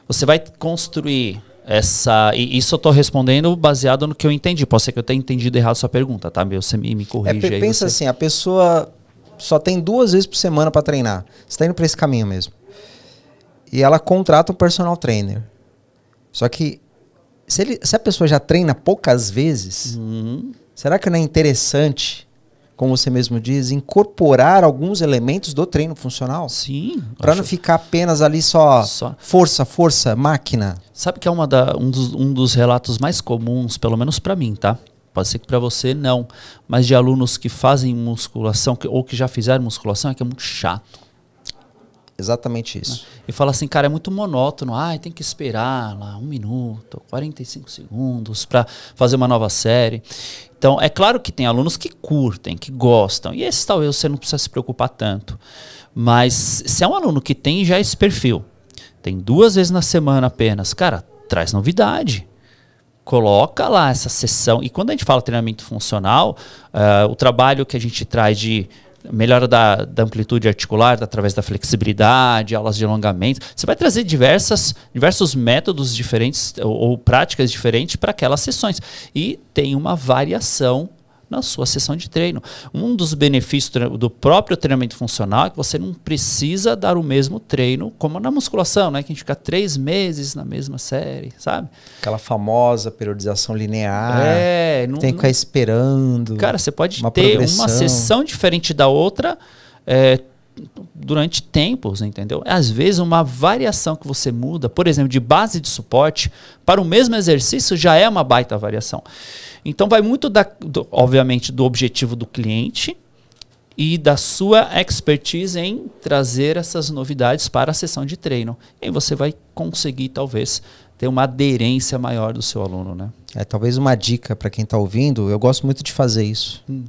B: Você vai construir essa. E isso eu estou respondendo baseado no que eu entendi. Pode ser que eu tenha entendido errado a sua pergunta, tá? Meu, você me, me corrija é, aí. Pensa você...
A: assim, a pessoa só tem duas vezes por semana para treinar. Você tá indo para esse caminho mesmo. E ela contrata um personal trainer. Só que se, ele, se a pessoa já treina poucas vezes, uhum. será que não é interessante, como você mesmo diz, incorporar alguns elementos do treino funcional? Sim. Para não ficar apenas ali só, só, força, força, máquina.
B: Sabe que é uma da, um, dos, um dos relatos mais comuns, pelo menos para mim, tá? Pode ser que para você não, mas de alunos que fazem musculação que, ou que já fizeram musculação é que é muito chato. Exatamente isso. Né? E fala assim, cara, é muito monótono. Ai, tem que esperar lá um minuto, 45 segundos para fazer uma nova série. Então, é claro que tem alunos que curtem, que gostam. E esse talvez você não precisa se preocupar tanto. Mas se é um aluno que tem já esse perfil, tem duas vezes na semana apenas, cara, traz novidade coloca lá essa sessão. E quando a gente fala treinamento funcional, uh, o trabalho que a gente traz de melhora da, da, amplitude articular através da flexibilidade, aulas de alongamento. Você vai trazer diversas, diversos métodos diferentes ou, ou práticas diferentes para aquelas sessões. E tem uma variação na sua sessão de treino. Um dos benefícios do próprio treinamento funcional é que você não precisa dar o mesmo treino como na musculação, né? Que a gente fica três meses na mesma série, sabe?
A: Aquela famosa periodização linear. É, não, tem que ficar
B: esperando. Cara, você pode uma ter progressão. uma sessão diferente da outra. É, durante tempos, entendeu? Às vezes uma variação que você muda, por exemplo, de base de suporte para o mesmo exercício já é uma baita variação. Então vai muito da, do, obviamente do objetivo do cliente e da sua expertise em trazer essas novidades para a sessão de treino. E você vai conseguir talvez ter uma aderência maior do seu aluno, né?
A: É talvez uma dica para quem está ouvindo. Eu gosto muito de fazer isso. Hum.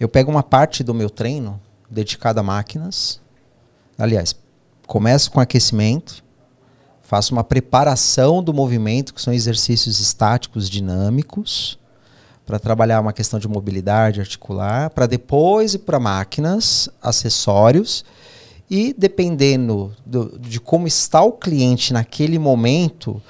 A: Eu pego uma parte do meu treino dedicada a máquinas. Aliás, começo com aquecimento, faço uma preparação do movimento, que são exercícios estáticos dinâmicos para trabalhar uma questão de mobilidade articular, para depois ir para máquinas, acessórios. E dependendo do, de como está o cliente naquele momento,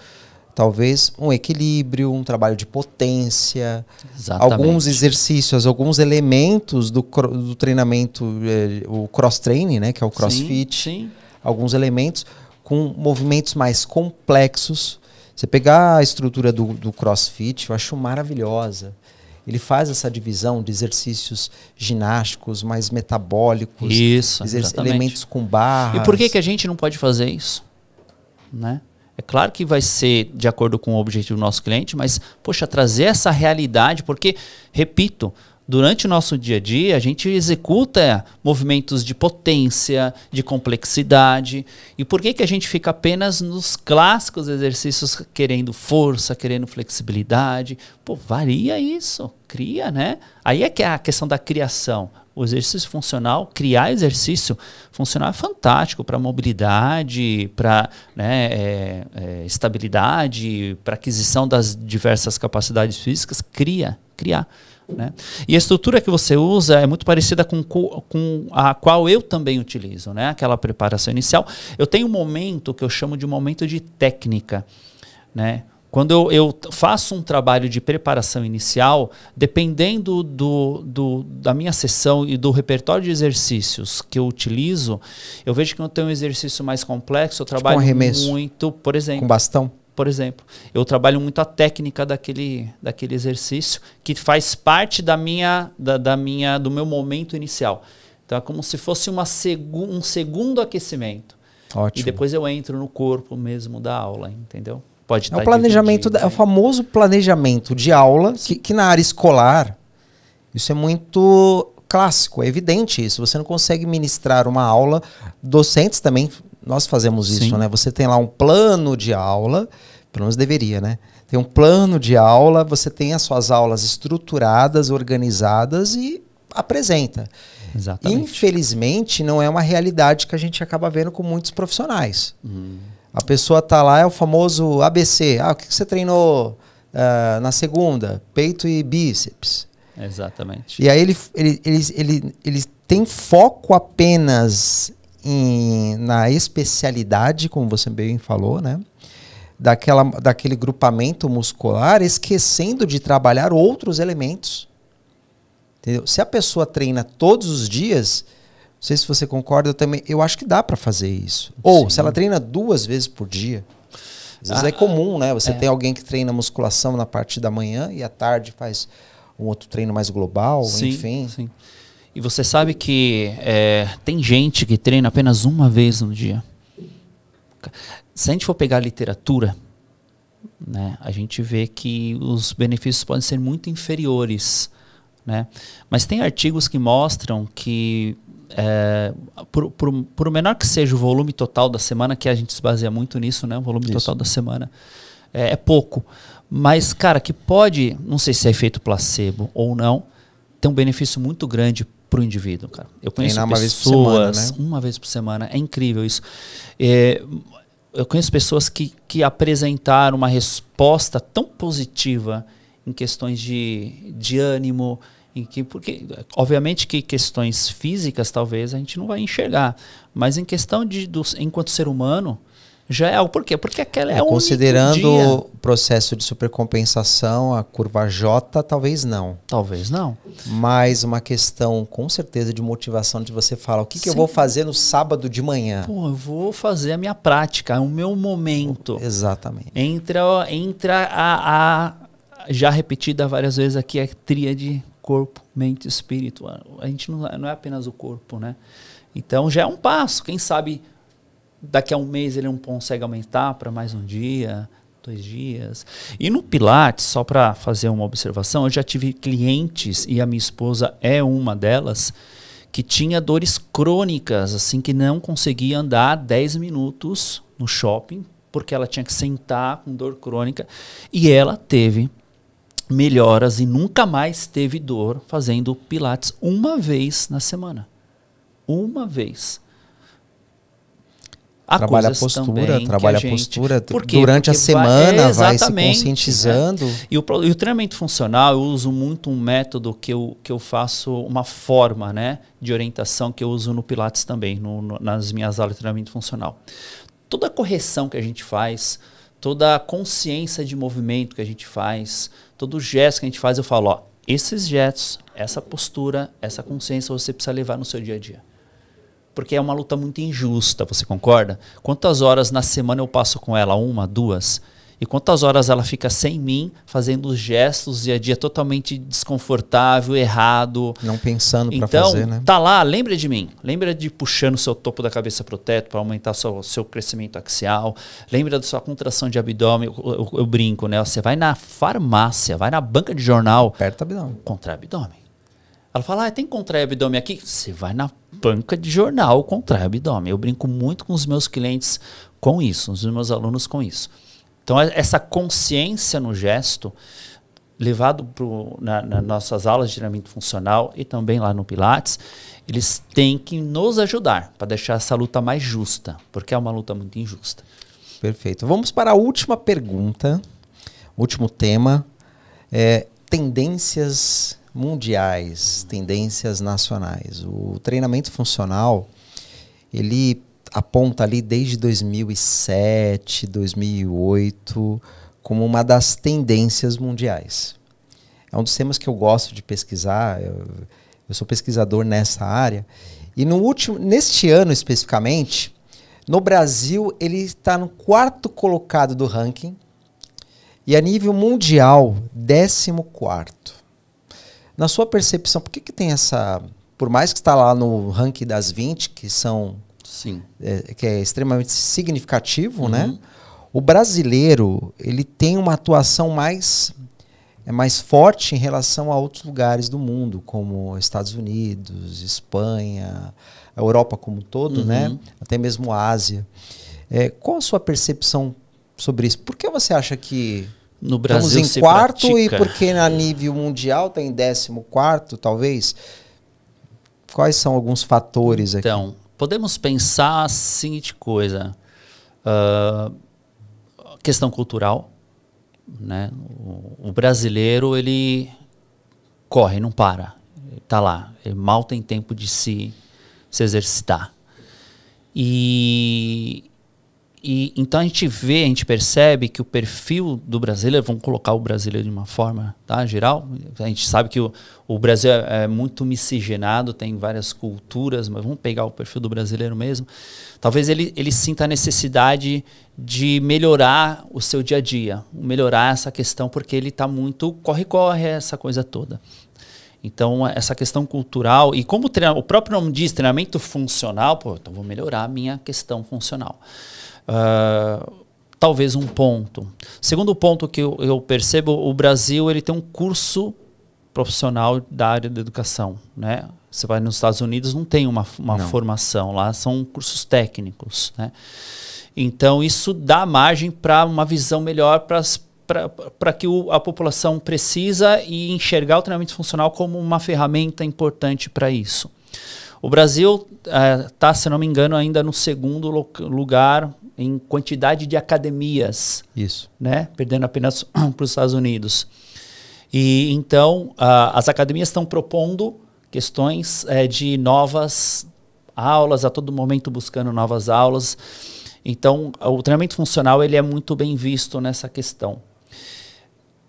A: talvez um equilíbrio, um trabalho de potência, Exatamente. alguns exercícios, alguns elementos do, do treinamento, é, o cross-training, né, que é o crossfit, sim, sim. alguns elementos com movimentos mais complexos você pegar a estrutura do, do CrossFit, eu acho maravilhosa. Ele faz essa divisão de exercícios ginásticos, mais metabólicos, isso, elementos com barra. E por que,
B: que a gente não pode fazer isso? Né? É claro que vai ser de acordo com o objetivo do nosso cliente, mas, poxa, trazer essa realidade, porque, repito, durante o nosso dia a dia, a gente executa movimentos de potência, de complexidade. E por que, que a gente fica apenas nos clássicos exercícios querendo força, querendo flexibilidade? Pô, varia isso, cria, né? Aí é que é a questão da criação. O exercício funcional, criar exercício funcional é fantástico para mobilidade, para né, é, é, estabilidade, para aquisição das diversas capacidades físicas. Cria, criar. Né? E a estrutura que você usa é muito parecida com, com a qual eu também utilizo, né? aquela preparação inicial. Eu tenho um momento que eu chamo de momento de técnica. Né? Quando eu, eu, faço um trabalho de preparação inicial, dependendo do, do, da minha sessão e do repertório de exercícios que eu utilizo, eu vejo que eu tenho um exercício mais complexo, eu trabalho tipo um muito, por exemplo. Com bastão? por exemplo. Eu trabalho muito a técnica daquele, daquele exercício que faz parte da minha, da, da minha, do meu momento inicial. Então é como se fosse uma segu, um segundo aquecimento. Ótimo. E depois eu entro no corpo mesmo da aula, entendeu? Pode é tá o planejamento,
A: da, é o né? famoso planejamento de aula que, que na área escolar isso é muito clássico, é evidente isso. Você não consegue ministrar uma aula, docentes também nós fazemos isso, né? Você tem lá um plano de aula, pelo menos deveria, né? Tem um plano de aula, você tem as suas aulas estruturadas, organizadas e apresenta. Exatamente. Infelizmente, não é uma realidade que a gente acaba vendo com muitos profissionais. Hum. A pessoa tá lá, é o famoso ABC. Ah, o que você treinou uh, na segunda? Peito e bíceps.
B: Exatamente. E aí
A: ele, ele, ele, ele, ele tem foco apenas em, na especialidade, como você bem falou, né? Daquela, daquele grupamento muscular, esquecendo de trabalhar outros elementos. Entendeu? Se a pessoa treina todos os dias, não sei se você concorda eu também, eu acho que dá para fazer isso. Ou se ela treina duas vezes por dia. Às vezes é ah, é comum, né? Você é. tem alguém que treina musculação na parte da manhã e à tarde faz um outro treino mais
B: global, sim, enfim. Sim. E você sabe que é, tem gente que treina apenas uma vez no dia. Se a gente for pegar a literatura, né, a gente vê que os benefícios podem ser muito inferiores. Né? Mas tem artigos que mostram que, é, por, por, por menor que seja o volume total da semana, que a gente se baseia muito nisso, né, o volume Isso. total da semana, é, é pouco. Mas, cara, que pode, não sei se é efeito placebo ou não, ter um benefício muito grande para o indivíduo, cara. Eu conheço pessoas uma vez por semana, né? uma vez por semana. É incrível isso. É, eu conheço pessoas que, que apresentaram uma resposta tão positiva em questões de, de ânimo, em que porque obviamente que questões físicas talvez a gente não vai enxergar, mas em questão de do, enquanto ser humano já é algo. Por quê? Porque aquela é, é Considerando o
A: processo de supercompensação, a curva J, talvez não. Talvez não. Mas uma questão, com certeza, de motivação de você falar: o que, que eu vou fazer no sábado
B: de manhã? Pô, eu vou fazer a minha prática, o meu momento. Exatamente. Entra, entra a, a já repetida várias vezes aqui, a tríade corpo, mente e espírito. A gente não, não é apenas o corpo, né? Então já é um passo. Quem sabe daqui a um mês ele não consegue aumentar para mais um dia, dois dias. E no Pilates, só para fazer uma observação, eu já tive clientes, e a minha esposa é uma delas, que tinha dores crônicas, assim, que não conseguia andar 10 minutos no shopping, porque ela tinha que sentar com dor crônica, e ela teve melhoras e nunca mais teve dor fazendo Pilates uma vez na semana. Uma vez.
A: Há trabalha a postura, trabalha a, gente... postura. Durante Porque a semana vai, vai se né? conscientizando.
B: E, o, e, o, treinamento funcional, eu uso muito um método que eu, que eu faço, uma forma né, de orientação que eu uso no Pilates também, no, no, nas minhas aulas de treinamento funcional. Toda correção que a gente faz, toda consciência de movimento que a gente faz, todo gesto que a gente faz, eu falo, ó, esses gestos, essa postura, essa consciência você precisa levar no seu dia a dia porque é uma luta muito injusta, você concorda? Quantas horas na semana eu passo com ela? Uma, duas? E quantas horas ela fica sem mim, fazendo gestos dia a dia totalmente desconfortável, errado. Não
A: pensando então, para fazer, né?
B: Tá lá, lembra de mim. Lembra de puxando o seu topo da cabeça pro teto para aumentar seu, seu crescimento axial. Lembra da sua contração de abdômen. Eu, eu, eu, brinco, né? Você vai na farmácia, vai na banca de jornal. Aperta abdômen. Contra abdômen. Ela fala, ah, tem contrair abdômen aqui? Você vai na banca de jornal contra abdômen. Eu brinco muito com os meus clientes com isso, com os meus alunos com isso. Então, é, essa consciência no gesto, levado pro, na, nas nossas aulas de treinamento funcional e também lá no Pilates, eles têm que nos ajudar para deixar essa luta mais justa, porque é uma luta muito injusta. Perfeito. Vamos para a última
A: pergunta, último tema: é, tendências mundiais, tendências nacionais. O treinamento funcional, ele aponta ali desde 2007, 2008, como uma das tendências mundiais. É um dos temas que eu gosto de pesquisar, eu, eu sou pesquisador nessa área, e no último, neste ano especificamente, no Brasil ele está no quarto colocado do ranking, e a nível mundial, décimo quarto. Na sua percepção, por que, que tem essa. Por mais que está lá no ranking das 20, que são. Sim. É, que é extremamente significativo, né? uhum. né? O brasileiro, ele tem uma atuação mais é mais forte em relação a outros lugares do mundo, como Estados Unidos, Espanha, a Europa como um todo, né? uhum. né? até mesmo a Ásia. É, qual a sua percepção sobre isso? Por que você acha que no Brasil Estamos em quarto pratica. e porque na nível mundial tem tá décimo quarto, talvez. Quais são alguns fatores aqui?
B: Então, podemos pensar a seguinte coisa. Uh, questão cultural. Né? O, o, brasileiro, ele corre, não para. Está lá. Ele mal tem tempo de se, se exercitar. E e então a gente vê, a gente percebe que o perfil do brasileiro, vamos colocar o brasileiro de uma forma tá, geral, a gente sabe que o, o Brasil é, é, muito miscigenado, tem várias culturas, mas vamos pegar o perfil do brasileiro mesmo. Talvez ele, ele sinta a necessidade de melhorar o seu dia a dia, melhorar essa questão, porque ele está muito corre-corre, essa coisa toda. Então, essa questão cultural, e como o, o próprio nome diz, treinamento funcional, pô, então vou melhorar a minha questão funcional. Ah, talvez um ponto. Segundo ponto que eu, eu, percebo, o Brasil ele tem um curso profissional da área da educação, né? Você vai nos Estados Unidos não tem uma, uma não. formação lá, são cursos técnicos, né? Então isso dá margem para uma visão melhor para que o, a população precisa e enxergar o treinamento funcional como uma ferramenta importante para isso. O Brasil está, eh, uh, se não me engano, ainda no segundo lugar em quantidade de academias. Isso. Né? Perdendo apenas [clears throat] para os Estados Unidos. E então as academias estão propondo questões é, de novas aulas, a todo momento buscando novas aulas. Então o treinamento funcional ele é muito bem visto nessa questão.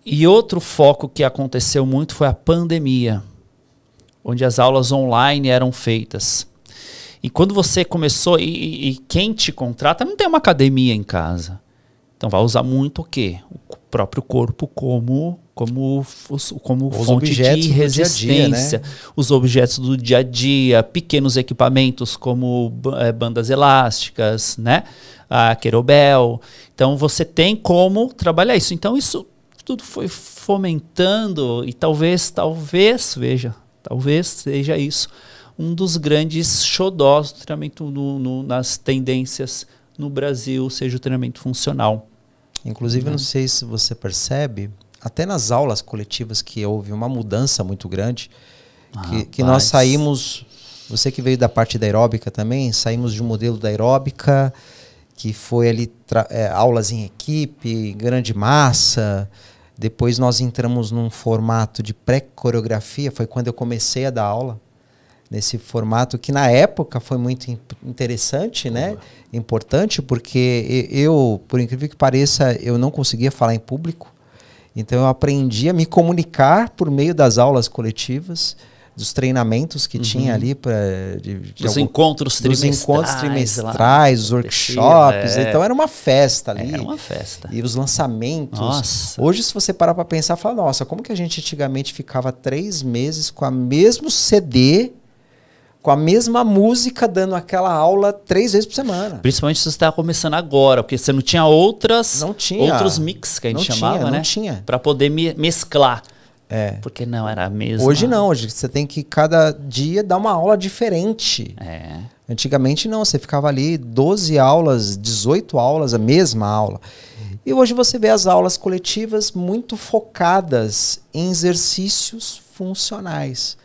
B: E outro foco que aconteceu muito foi a pandemia, onde as aulas online eram feitas. E quando você começou, e, e quem te contrata não tem uma academia em casa. Então vai usar muito o quê? O próprio corpo como como como Os fonte de resistência, dia dia, né? os objetos do dia a dia, pequenos equipamentos como é, bandas elásticas, né, a querobel. Então você tem como trabalhar isso. Então isso tudo foi fomentando e talvez, talvez veja, talvez seja isso um dos grandes xodós do treinamento no, no, nas tendências no Brasil, seja o treinamento funcional. Inclusive, é. não né?
A: sei se você percebe, até nas aulas coletivas que houve uma mudança muito grande, que, que nós saímos, você que veio da parte da aeróbica também, saímos de um modelo da aeróbica que foi ali é, aulas em equipe, grande massa. Depois nós entramos num formato de pré-coreografia, foi quando eu comecei a dar aula nesse formato que na época foi muito interessante, né? Uhum. Importante porque eu, por incrível que pareça, eu não conseguia falar em público. Então eu aprendi a me comunicar por meio das aulas coletivas, dos treinamentos que uhum. tinha ali para dos encontros trimestrais, dos encontros trimestrais, lá, os workshops. É. Então era uma festa ali. Era uma festa. E os lançamentos. Nossa. Hoje se você parar para pensar, fala nossa, como que a gente antigamente ficava três meses com a mesmo CD com a mesma música, dando aquela aula três vezes por semana.
B: Principalmente se você estava começando agora, porque você não tinha outras não tinha. outros mix que a gente não chamava, tinha, não né? Não tinha. Para poder me mesclar. É. Porque não era a mesma. Hoje
A: não, hoje você tem que cada dia dar uma aula diferente. É. Antigamente não, você ficava ali 12 aulas, 18 aulas, a mesma aula. E hoje você vê as aulas coletivas muito focadas em exercícios funcionais.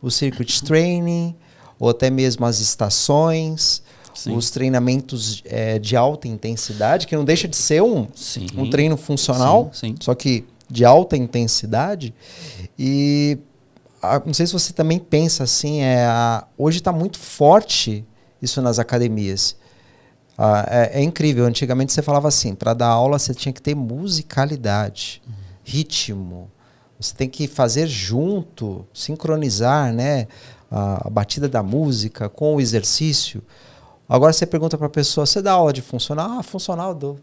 A: O circuit [laughs] training, ou até mesmo as estações, Sim. os treinamentos é, de alta intensidade, que não deixa de ser um, sim, um treino funcional, sim, só que de alta intensidade. E a, não sei se você também pensa assim, é, a, hoje está muito forte isso nas academias. é, é, incrível, antigamente você falava assim, para dar aula você tinha que ter musicalidade, uhum. ritmo, você tem que fazer junto, sincronizar, né? a, a batida da música, com o exercício. Agora você pergunta para a pessoa: você dá aula de funcional? Ah, funcional eu dou.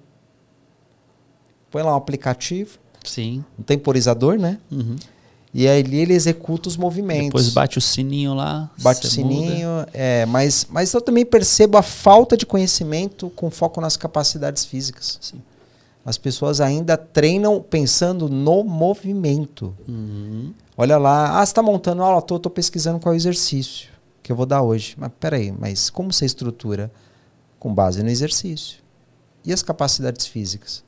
A: Põe lá um aplicativo. Sim. Um temporizador, né? Uhum. E aí ele executa os movimentos. Depois bate o sininho lá. Bate o sininho. É, mas, mas eu também percebo a falta de conhecimento com foco nas capacidades físicas. Sim. As pessoas ainda treinam pensando no movimento. Uhum. Olha lá, ah, você está montando aula, tô, tô pesquisando qual é o exercício que eu vou dar hoje. Mas peraí, mas como você estrutura?
B: Com base no exercício. E as capacidades físicas?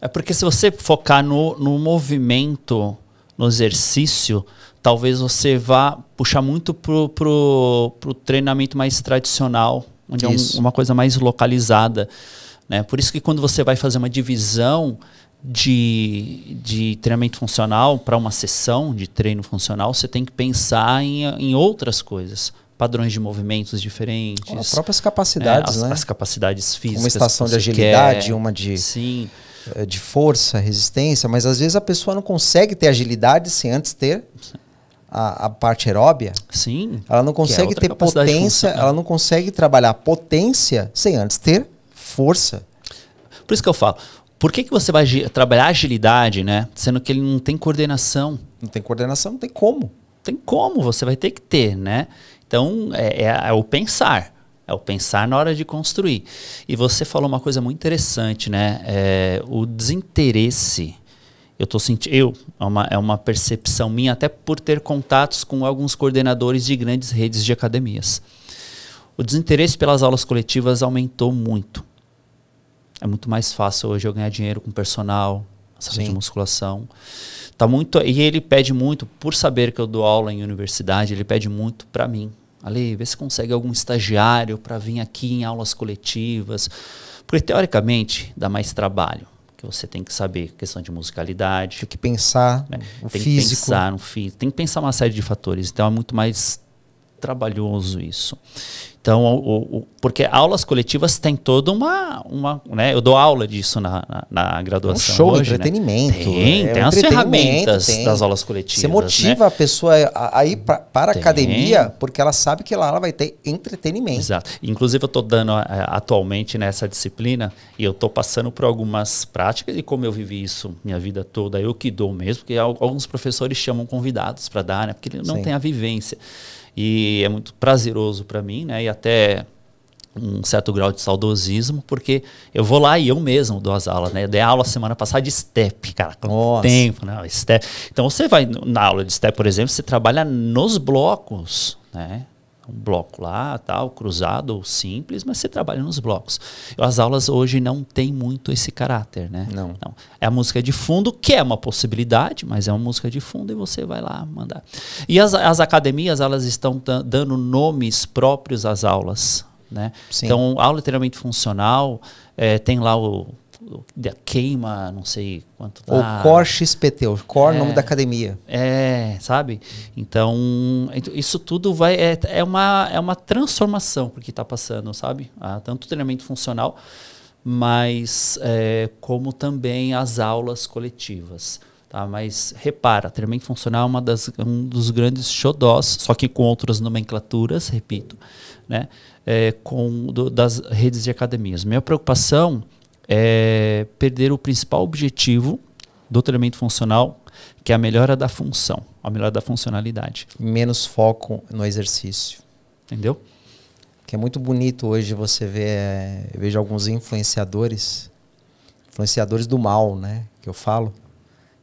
B: É porque se você focar no, no movimento, no exercício, talvez você vá puxar muito pro, pro, pro treinamento mais tradicional, onde isso. é um, uma coisa mais localizada. Né? Por isso que quando você vai fazer uma divisão, de, de treinamento funcional para uma sessão de treino funcional, você tem que pensar em, em outras coisas. Padrões de movimentos diferentes. as próprias capacidades, é, as, né? As capacidades físicas. Uma estação de agilidade, quer. uma
A: de. Sim eh, de força, resistência, mas às vezes a pessoa não consegue ter agilidade sem antes ter a, a parte aeróbia. Sim. Ela não é consegue é ter potência, ela não consegue trabalhar potência sem antes ter força.
B: Por isso que eu falo, por que, que você vai trabalhar agilidade, né? Sendo que ele não tem coordenação. Não tem coordenação, não tem como. Tem como, você vai ter que ter, né? Então, é, é, é o pensar. É o pensar na hora de construir. E você falou uma coisa muito interessante, né? É, o desinteresse. Eu tô sentindo. Eu, é uma, é uma percepção minha, até por ter contatos com alguns coordenadores de grandes redes de academias. O desinteresse pelas aulas coletivas aumentou muito. É muito mais fácil hoje eu ganhar dinheiro com personal, sala de musculação. Tá muito, e ele pede muito, por saber que eu dou aula em universidade, ele pede muito para mim. Ali, vê se consegue algum estagiário para vir aqui em aulas coletivas. Porque teoricamente dá mais trabalho que você tem que saber questão de musicalidade. Tem que pensar né? no tem físico. Que pensar no físico. Tem que pensar uma série de fatores. Então é muito mais trabalhoso isso. Então, o, o, porque aulas coletivas tem toda uma. uma né? Eu dou aula disso na, na, na graduação. Um show, hoje, né? entretenimento. Né? Tem, é, tem as ferramentas tem. das aulas coletivas. Você né? motiva né? a
A: pessoa a, ir pra, para a academia, porque ela sabe que lá ela vai ter entretenimento.
B: Exato. Inclusive, eu estou dando é, atualmente nessa disciplina e eu estou passando por algumas práticas e como eu vivi isso minha vida toda, eu que dou mesmo, porque alguns professores chamam convidados para dar, né? porque ele não Sim. tem a vivência. E é muito prazeroso para mim, né? E até um certo grau de saudosismo, porque eu vou lá e eu mesmo dou as aulas, né? Eu dei aula semana passada de step, cara, quanto Nossa. tempo, né? Step. Então você vai na aula de step, por exemplo, você trabalha nos blocos, né? um bloco lá, tal, cruzado ou simples, mas você trabalha nos blocos. As aulas hoje não têm muito esse caráter, né? Não. não. É a música de fundo, que é uma possibilidade, mas é uma música de fundo e você vai lá mandar. E as, as academias, elas estão dando nomes próprios às aulas, né? Sim. Então, aula de treinamento funcional, é, tem lá o da queima, não sei quanto Tá. O Core
A: XPT, o Core, é, nome da academia.
B: É, sabe? Então, isso tudo vai é, é, uma, é uma transformação porque está passando, sabe? Há ah, tanto treinamento funcional, mas é, como também as aulas coletivas. Tá, mas repara, treinamento funcional é uma das, um dos grandes xodós, só que com outras nomenclaturas, repito, né, é, com do, das redes de academias. Minha preocupação é perder o principal objetivo do treinamento funcional, que é a melhora da função, a melhora da funcionalidade. Menos foco no exercício. Entendeu?
A: Que é muito bonito hoje você ver, eu vejo alguns influenciadores, influenciadores do mal, né? Que eu falo,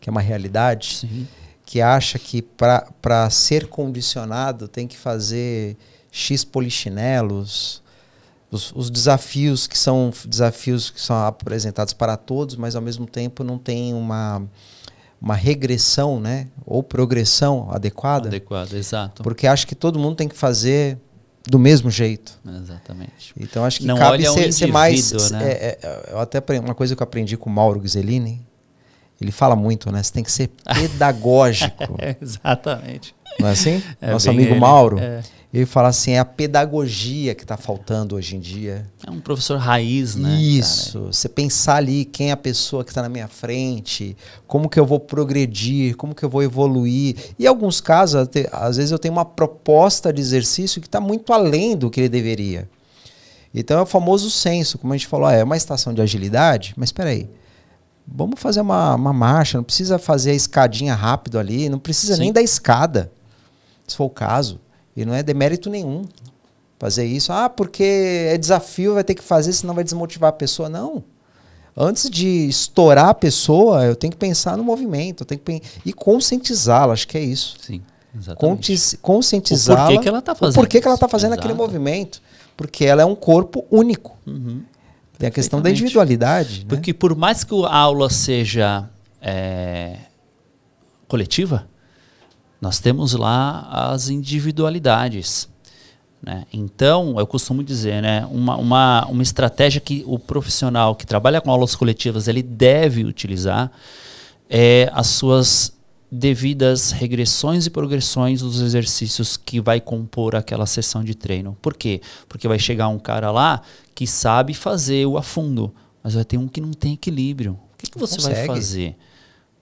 A: que é uma realidade, Sim. que acha que para ser condicionado tem que fazer X polichinelos, os, os, desafios que são desafios que são apresentados para todos, mas ao mesmo tempo não tem uma, uma regressão, né? Ou progressão adequada.
B: Adequada, exato.
A: Porque acho que todo mundo tem que fazer do mesmo jeito.
B: Exatamente. Então acho que não cabe ser, um ser, mais. Né?
A: É, é, eu até uma coisa que eu aprendi com o Mauro Ghiselini, ele fala muito, né? Você tem que ser [laughs] pedagógico. Exatamente. Não é assim? É Nosso amigo ele. Mauro. É e falar assim, é a pedagogia que está faltando hoje em dia. É um professor raiz, né? Isso. Cara? Você pensar ali quem é a pessoa que está na minha frente, como que eu vou progredir, como que eu vou evoluir. E em alguns casos, às vezes eu tenho uma proposta de exercício que está muito além do que ele deveria. Então é o famoso senso, como a gente falou, ah, é uma estação de agilidade, mas espera aí. Vamos fazer uma, uma marcha, não precisa fazer a escadinha rápido ali, não precisa Sim. nem da escada, se for o caso e não é demérito nenhum fazer isso. Ah, porque é desafio, vai ter que fazer, senão vai desmotivar a pessoa. Não. Antes de estourar a pessoa, eu tenho que pensar no movimento, eu tenho que e conscientizá-la, acho que é isso. Sim, exatamente. Conscientizá-la. Por que, que ela está fazendo? Por que, que ela está fazendo Exato. aquele movimento? Porque ela é um corpo único. Uhum. Tem a questão da individualidade.
B: Né? Porque né? por mais que a aula seja é, coletiva, nós temos lá as individualidades. Né? Então, eu costumo dizer, né, uma, uma, uma estratégia que o profissional que trabalha com aulas coletivas ele deve utilizar é as suas devidas regressões e progressões dos exercícios que vai compor aquela sessão de treino. Por quê? Porque vai chegar um cara lá que sabe fazer o afundo, mas vai ter um que não tem equilíbrio. O que, que você Consegue. vai fazer?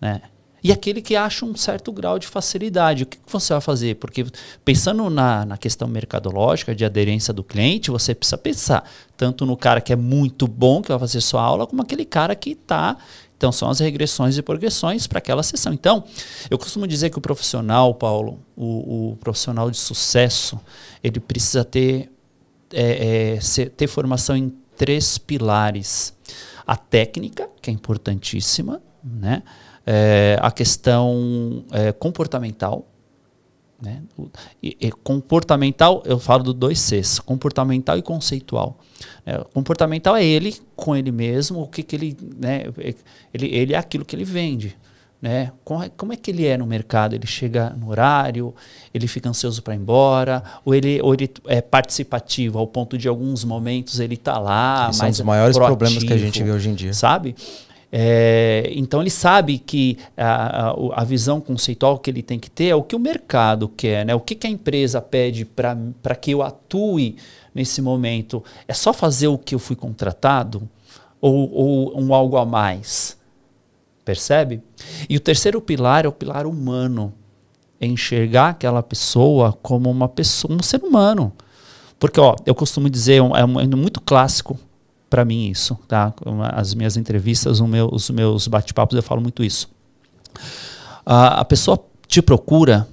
B: Né? e aquele que acha um certo grau de facilidade. O que, você vai fazer? Porque pensando na, na questão mercadológica, de aderência do cliente, você precisa pensar tanto no cara que é muito bom, que vai fazer sua aula, como aquele cara que está então, são as regressões e progressões para aquela sessão. Então, eu costumo dizer que o profissional, Paulo, o, o profissional de sucesso, ele precisa ter, é, é, ser, ter formação em três pilares: a técnica, que é importantíssima, né? é, a questão é, comportamental. Né? E, e comportamental, eu falo do dois Cs, comportamental e conceitual. É, comportamental é ele com ele mesmo, o que, que ele, né, é, ele. Ele é aquilo que ele vende. Né? É, como é que ele é no mercado? Ele chega no horário, ele fica ansioso para ir embora, ou ele, ou ele é participativo ao ponto de alguns momentos ele tá lá. São é os maiores proativo, problemas que a gente vê hoje em dia. Sabe? É, então ele sabe que a, a, a, visão conceitual que ele tem que ter é o que o mercado quer, né? o que, que a empresa pede para que eu atue nesse momento. É só fazer o que eu fui contratado ou, ou um algo a mais? Percebe? E o terceiro pilar é o pilar humano. É enxergar aquela pessoa como uma pessoa, um ser humano. Porque ó, eu costumo dizer, é um, é, é muito clássico para mim isso, tá? As minhas entrevistas, os meus bate-papos, eu falo muito isso. A, a pessoa te procura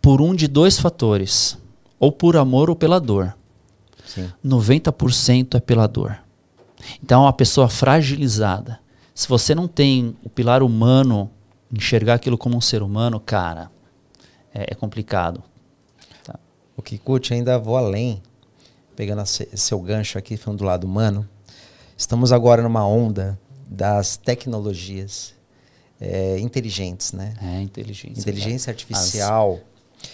B: por um de dois fatores, ou por amor ou pela dor. Sim. 90% é pela dor. Então, é a pessoa fragilizada. Se você não tem o pilar humano, enxergar aquilo como um ser humano, cara, é, é complicado. Tá. O curte ainda vou além,
A: pegando a, seu gancho aqui, falando do lado humano. Estamos agora numa onda das tecnologias é, inteligentes, né? É, inteligência. Inteligência é. artificial. As...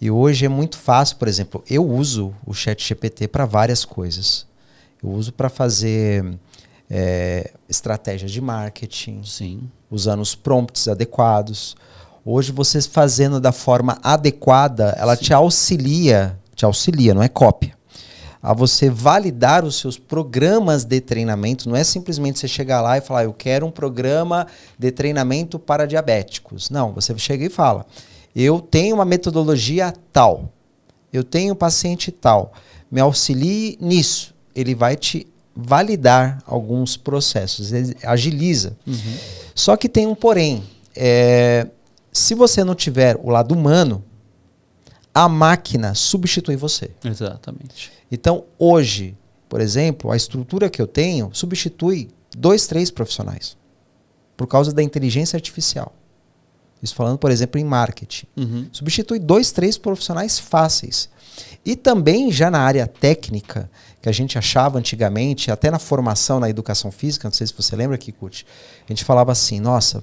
A: E hoje é muito fácil, por exemplo, eu uso o chat GPT para várias coisas. Eu uso para fazer é, estratégias de marketing, Sim. usando os prompts adequados. Hoje, você fazendo da forma adequada, ela Sim. te auxilia, te auxilia, não é cópia a você validar os seus programas de treinamento. Não é simplesmente você chegar lá e falar, eu quero um programa de treinamento para diabéticos. Não, você chega e fala, eu tenho uma metodologia tal, eu tenho um paciente tal, me auxilie nisso. Ele vai te validar alguns processos, agiliza. Uhum. Só que tem um porém. É, se você não tiver o lado humano, a máquina substitui você. Exatamente. Então, hoje, por exemplo, a estrutura que eu tenho substitui dois, três profissionais por causa da inteligência artificial. Isso falando, por exemplo, em marketing. Uhum. Substitui dois, três profissionais fáceis. E também já na área técnica, que a gente achava antigamente, até na formação na educação física, não sei se você lembra, Kikuchi, a gente falava assim, nossa,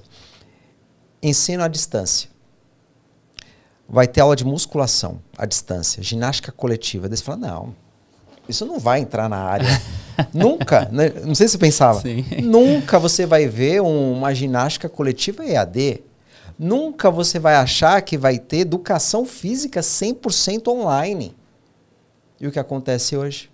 A: ensino à distância vai ter aula de musculação à distância, ginástica coletiva. Daí você fala, não, isso não vai entrar na área. [laughs] Nunca, né? não sei se você pensava, Sim. nunca você vai ver uma ginástica coletiva EAD. Nunca você vai achar que vai ter educação física 100% online. E o que acontece hoje?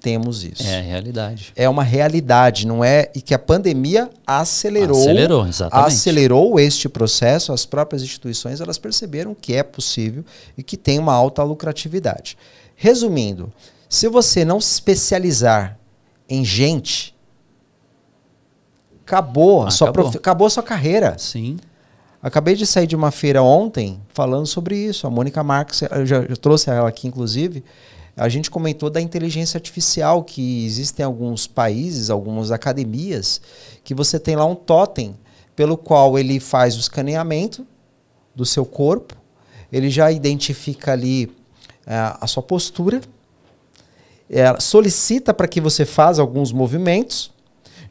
A: temos isso. É a
B: realidade.
A: É uma realidade, não é? E que a pandemia
B: acelerou. Acelerou, exatamente.
A: Acelerou este processo. As próprias instituições elas perceberam que é possível e que tem uma alta lucratividade. Resumindo, se você não se especializar em gente, acabou, acabou. Sua prof... acabou a sua carreira. Sim. Acabei de sair de uma feira ontem falando sobre isso. A Mônica Marques, eu já eu trouxe ela aqui, inclusive. A gente comentou da inteligência artificial, que existem alguns países, algumas academias, que você tem lá um totem pelo qual ele faz o escaneamento do seu corpo, ele já identifica ali é, a sua postura, é, solicita para que você faça alguns movimentos,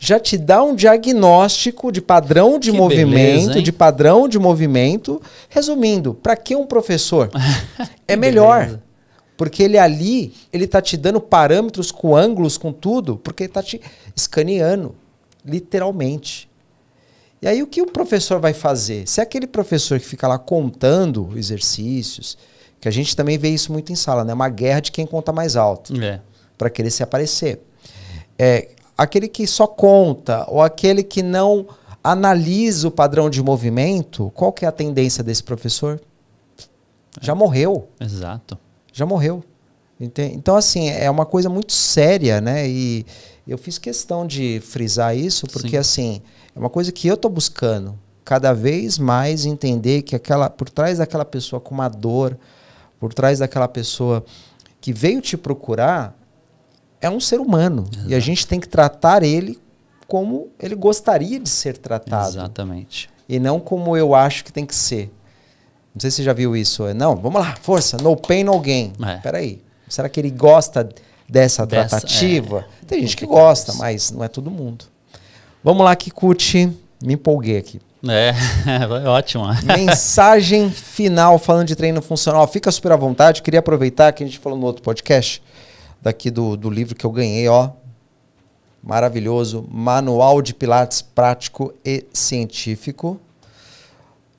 A: já te dá um diagnóstico de padrão de que movimento, beleza, de padrão de movimento. Resumindo, para que um professor? [laughs] é melhor. Beleza. Porque ele ali, ele tá te dando parâmetros com ângulos, com tudo, porque ele tá te escaneando, literalmente. E aí o que o professor vai fazer? Se é aquele professor que fica lá contando exercícios, que a gente também vê isso muito em sala, né? É uma guerra de quem conta mais alto. É. Para querer se aparecer. É, aquele que só conta, ou aquele que não analisa o padrão de movimento, qual que é a tendência desse professor? Já morreu. Exato já morreu. Entende? Então, assim, é uma coisa muito séria, né? E eu fiz questão de frisar isso, porque, Sim. assim, é uma coisa que eu estou buscando. Cada vez mais entender que aquela, por trás daquela pessoa com uma dor, por trás daquela pessoa que veio te procurar, é um ser humano. Exato. E a gente tem que tratar ele como ele gostaria de ser tratado. Exatamente. E não como eu acho que tem que ser. Não sei se você já viu isso. É, não, vamos lá, força, no pain, no gain. É. Peraí, será que ele gosta dessa, dessa tratativa? É, é Tem gente que gosta, mas não é todo mundo. Vamos lá, Kikuchi. Me empolguei aqui.
B: É, [laughs] foi ótimo.
A: Mensagem final falando de treino funcional. Fica super à vontade. Queria aproveitar que a gente falou no outro podcast, daqui do, do livro que eu ganhei, ó. Maravilhoso. Manual de Pilates Prático e Científico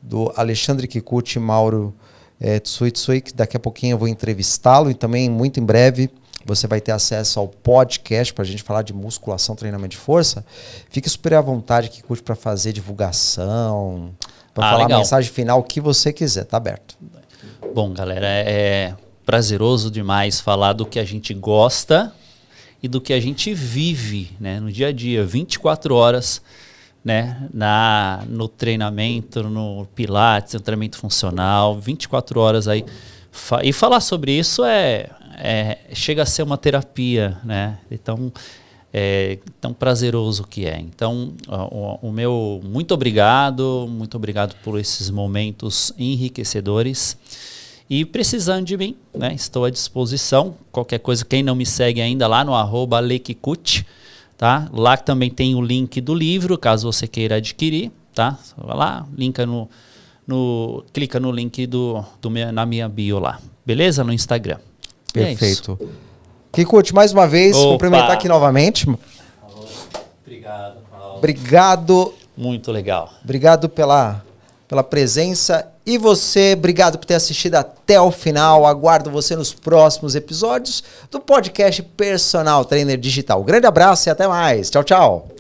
A: do Alexandre Kikuchi e Mauro é, eh, Tsui Tsui, que daqui a pouquinho eu vou entrevistá-lo e também muito em breve você vai ter acesso ao podcast para a gente falar de musculação, treinamento de força. Fique super à vontade, Kikuchi, para fazer divulgação, para ah, falar legal. a mensagem final, o que você quiser, tá aberto.
B: Bom, galera, é prazeroso demais falar do que a gente gosta e do que a gente vive né, no dia a dia, 24 horas né? Na, no treinamento, no pilates, no treinamento funcional, 24 horas aí. Fa e falar sobre isso é, é, chega a ser uma terapia, né? Então é tão prazeroso que é. Então, o, o meu muito obrigado, muito obrigado por esses momentos enriquecedores. E precisando de mim, né? Estou à disposição. Qualquer coisa, quem não me segue ainda lá no arroba Lequicute, tá? Lá também tem o link do livro, caso você queira adquirir, tá? vai lá, linka no, no, clica no link do, do minha, na minha bio lá, beleza? No Instagram. É Perfeito.
A: É Kikut, mais uma vez, Opa. cumprimentar aqui novamente. Alô.
B: Obrigado, Paulo.
A: Obrigado. Muito legal. Obrigado pela, pela presença e você, obrigado por ter assistido até o final. Aguardo você nos próximos episódios do podcast Personal Trainer Digital. Um grande abraço e até mais. Tchau, tchau.